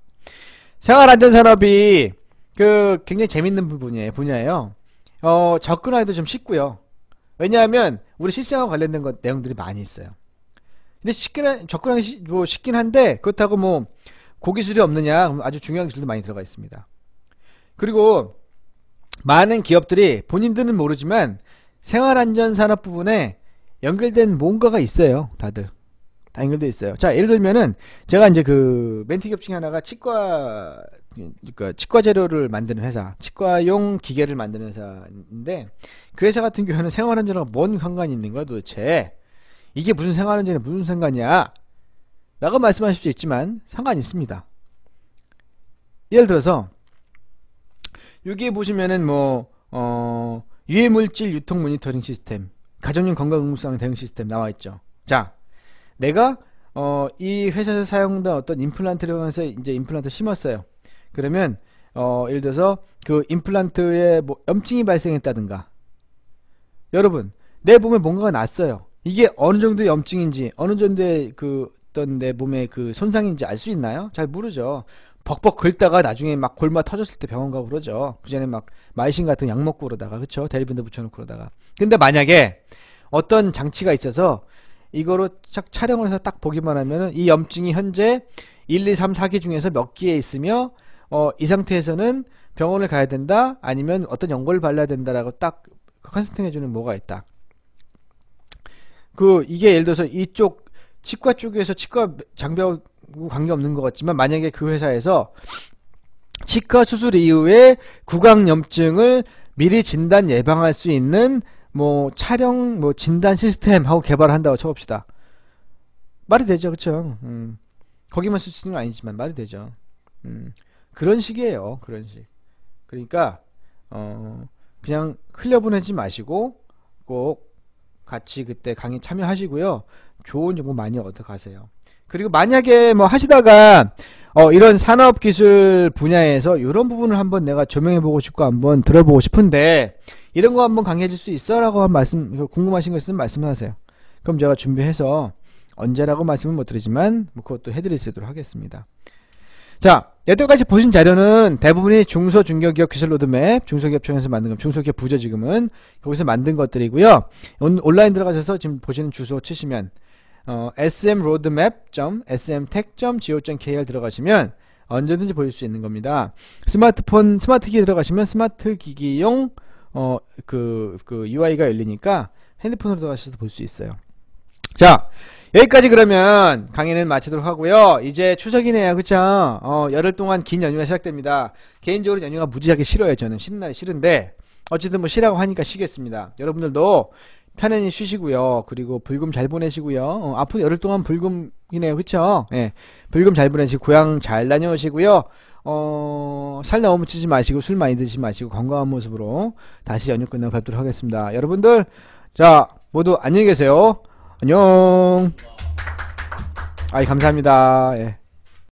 생활안전산업이 그 굉장히 재밌는 부분이에요, 분야예요. 어, 접근하기도 좀 쉽고요. 왜냐하면 우리 실생활 관련된 것, 내용들이 많이 있어요. 근데 쉽긴 접근하기 뭐 쉽긴 한데 그렇다고 뭐 고기술이 없느냐 아주 중요한 기술도 많이 들어가 있습니다. 그리고 많은 기업들이 본인들은 모르지만 생활안전산업 부분에 연결된 뭔가가 있어요 다들 다연결어 있어요 자 예를 들면은 제가 이제 그 멘티 겹칭 하나가 치과 그러니까 치과 재료를 만드는 회사 치과용 기계를 만드는 회사인데 그 회사 같은 경우는 생활안전하고 뭔 상관이 있는 거야 도대체 이게 무슨 생활안전에 무슨 상관이야 라고 말씀하실 수 있지만 상관이 있습니다 예를 들어서 여기에 보시면은 뭐 어, 유해물질 유통 모니터링 시스템 가정용 건강응급상 대응 시스템 나와 있죠. 자, 내가 어, 이 회사에서 사용된 어떤 임플란트를 하면서 이제 임플란트 심었어요. 그러면 어, 예를 들어서 그 임플란트에 뭐 염증이 발생했다든가 여러분 내 몸에 뭔가가 났어요. 이게 어느 정도의 염증인지 어느 정도의 그 어떤 내 몸의 그 손상인지 알 수 있나요? 잘 모르죠. 벅벅 긁다가 나중에 막 골마 터졌을 때 병원 가고 그러죠. 그전에 막 마이신 같은 약 먹고 그러다가 그쵸? 대리분도 붙여놓고 그러다가. 근데 만약에 어떤 장치가 있어서 이거로 착 촬영을 해서 딱 보기만 하면은 이 염증이 현재 1, 2, 3, 4개 중에서 몇개에 있으며 어, 이 상태에서는 병원을 가야 된다 아니면 어떤 연골을 발라야 된다라고 딱 컨설팅 해주는 뭐가 있다. 그 이게 예를 들어서 이쪽 치과 쪽에서 치과 장벽 관계없는 것 같지만 만약에 그 회사에서 치과 수술 이후에 구강염증을 미리 진단 예방할 수 있는 뭐 촬영 뭐 진단 시스템 하고 개발한다고 쳐봅시다. 말이 되죠, 그쵸 음. 거기만 쓸 수는 있건 아니지만 말이 되죠. 음. 그런 식이에요, 그런 식. 그러니까 어 그냥 흘려보내지 마시고 꼭 같이 그때 강의 참여하시고요. 좋은 정보 많이 얻어가세요. 그리고 만약에 뭐 하시다가 어, 이런 산업기술 분야에서 이런 부분을 한번 내가 조명해보고 싶고 한번 들어보고 싶은데 이런 거 한번 강의해줄 수 있어? 라고 한 말씀 그 궁금하신 거 있으면 말씀하세요 그럼 제가 준비해서 언제라고 말씀은 못 드리지만 뭐 그것도 해드릴 수 있도록 하겠습니다 자 여태까지 보신 자료는 대부분이 중소 중견기업 기술 로드맵 중소기업 청에서 만든 것 중소기업 부조 지금은 거기서 만든 것들이고요 온라인 들어가셔서 지금 보시는 주소 치시면 어, smroadmap.smtech.go.kr 들어가시면 언제든지 보실 수 있는 겁니다. 스마트폰, 스마트기기 들어가시면 스마트 기기용 어, 그, 그 UI가 열리니까 핸드폰으로 들어가셔서 볼 수 있어요. 자, 여기까지 그러면 강의는 마치도록 하고요. 이제 추석이네요. 그쵸? 어, 열흘 동안 긴 연휴가 시작됩니다. 개인적으로 연휴가 무지하게 싫어요. 저는 쉬는 날이 싫은데 어쨌든 뭐 쉬라고 하니까 쉬겠습니다. 여러분들도 편안히 쉬시고요. 그리고 불금 잘 보내시고요. 어, 앞으로 열흘 동안 불금이네요. 그쵸? 예. 불금 잘 보내시고, 고향 잘 다녀오시고요. 어, 살 너무 치지 마시고, 술 많이 드시지 마시고, 건강한 모습으로 다시 연휴 끝나고 뵙도록 하겠습니다. 여러분들, 자, 모두 안녕히 계세요. 안녕. 아이, 감사합니다. 예.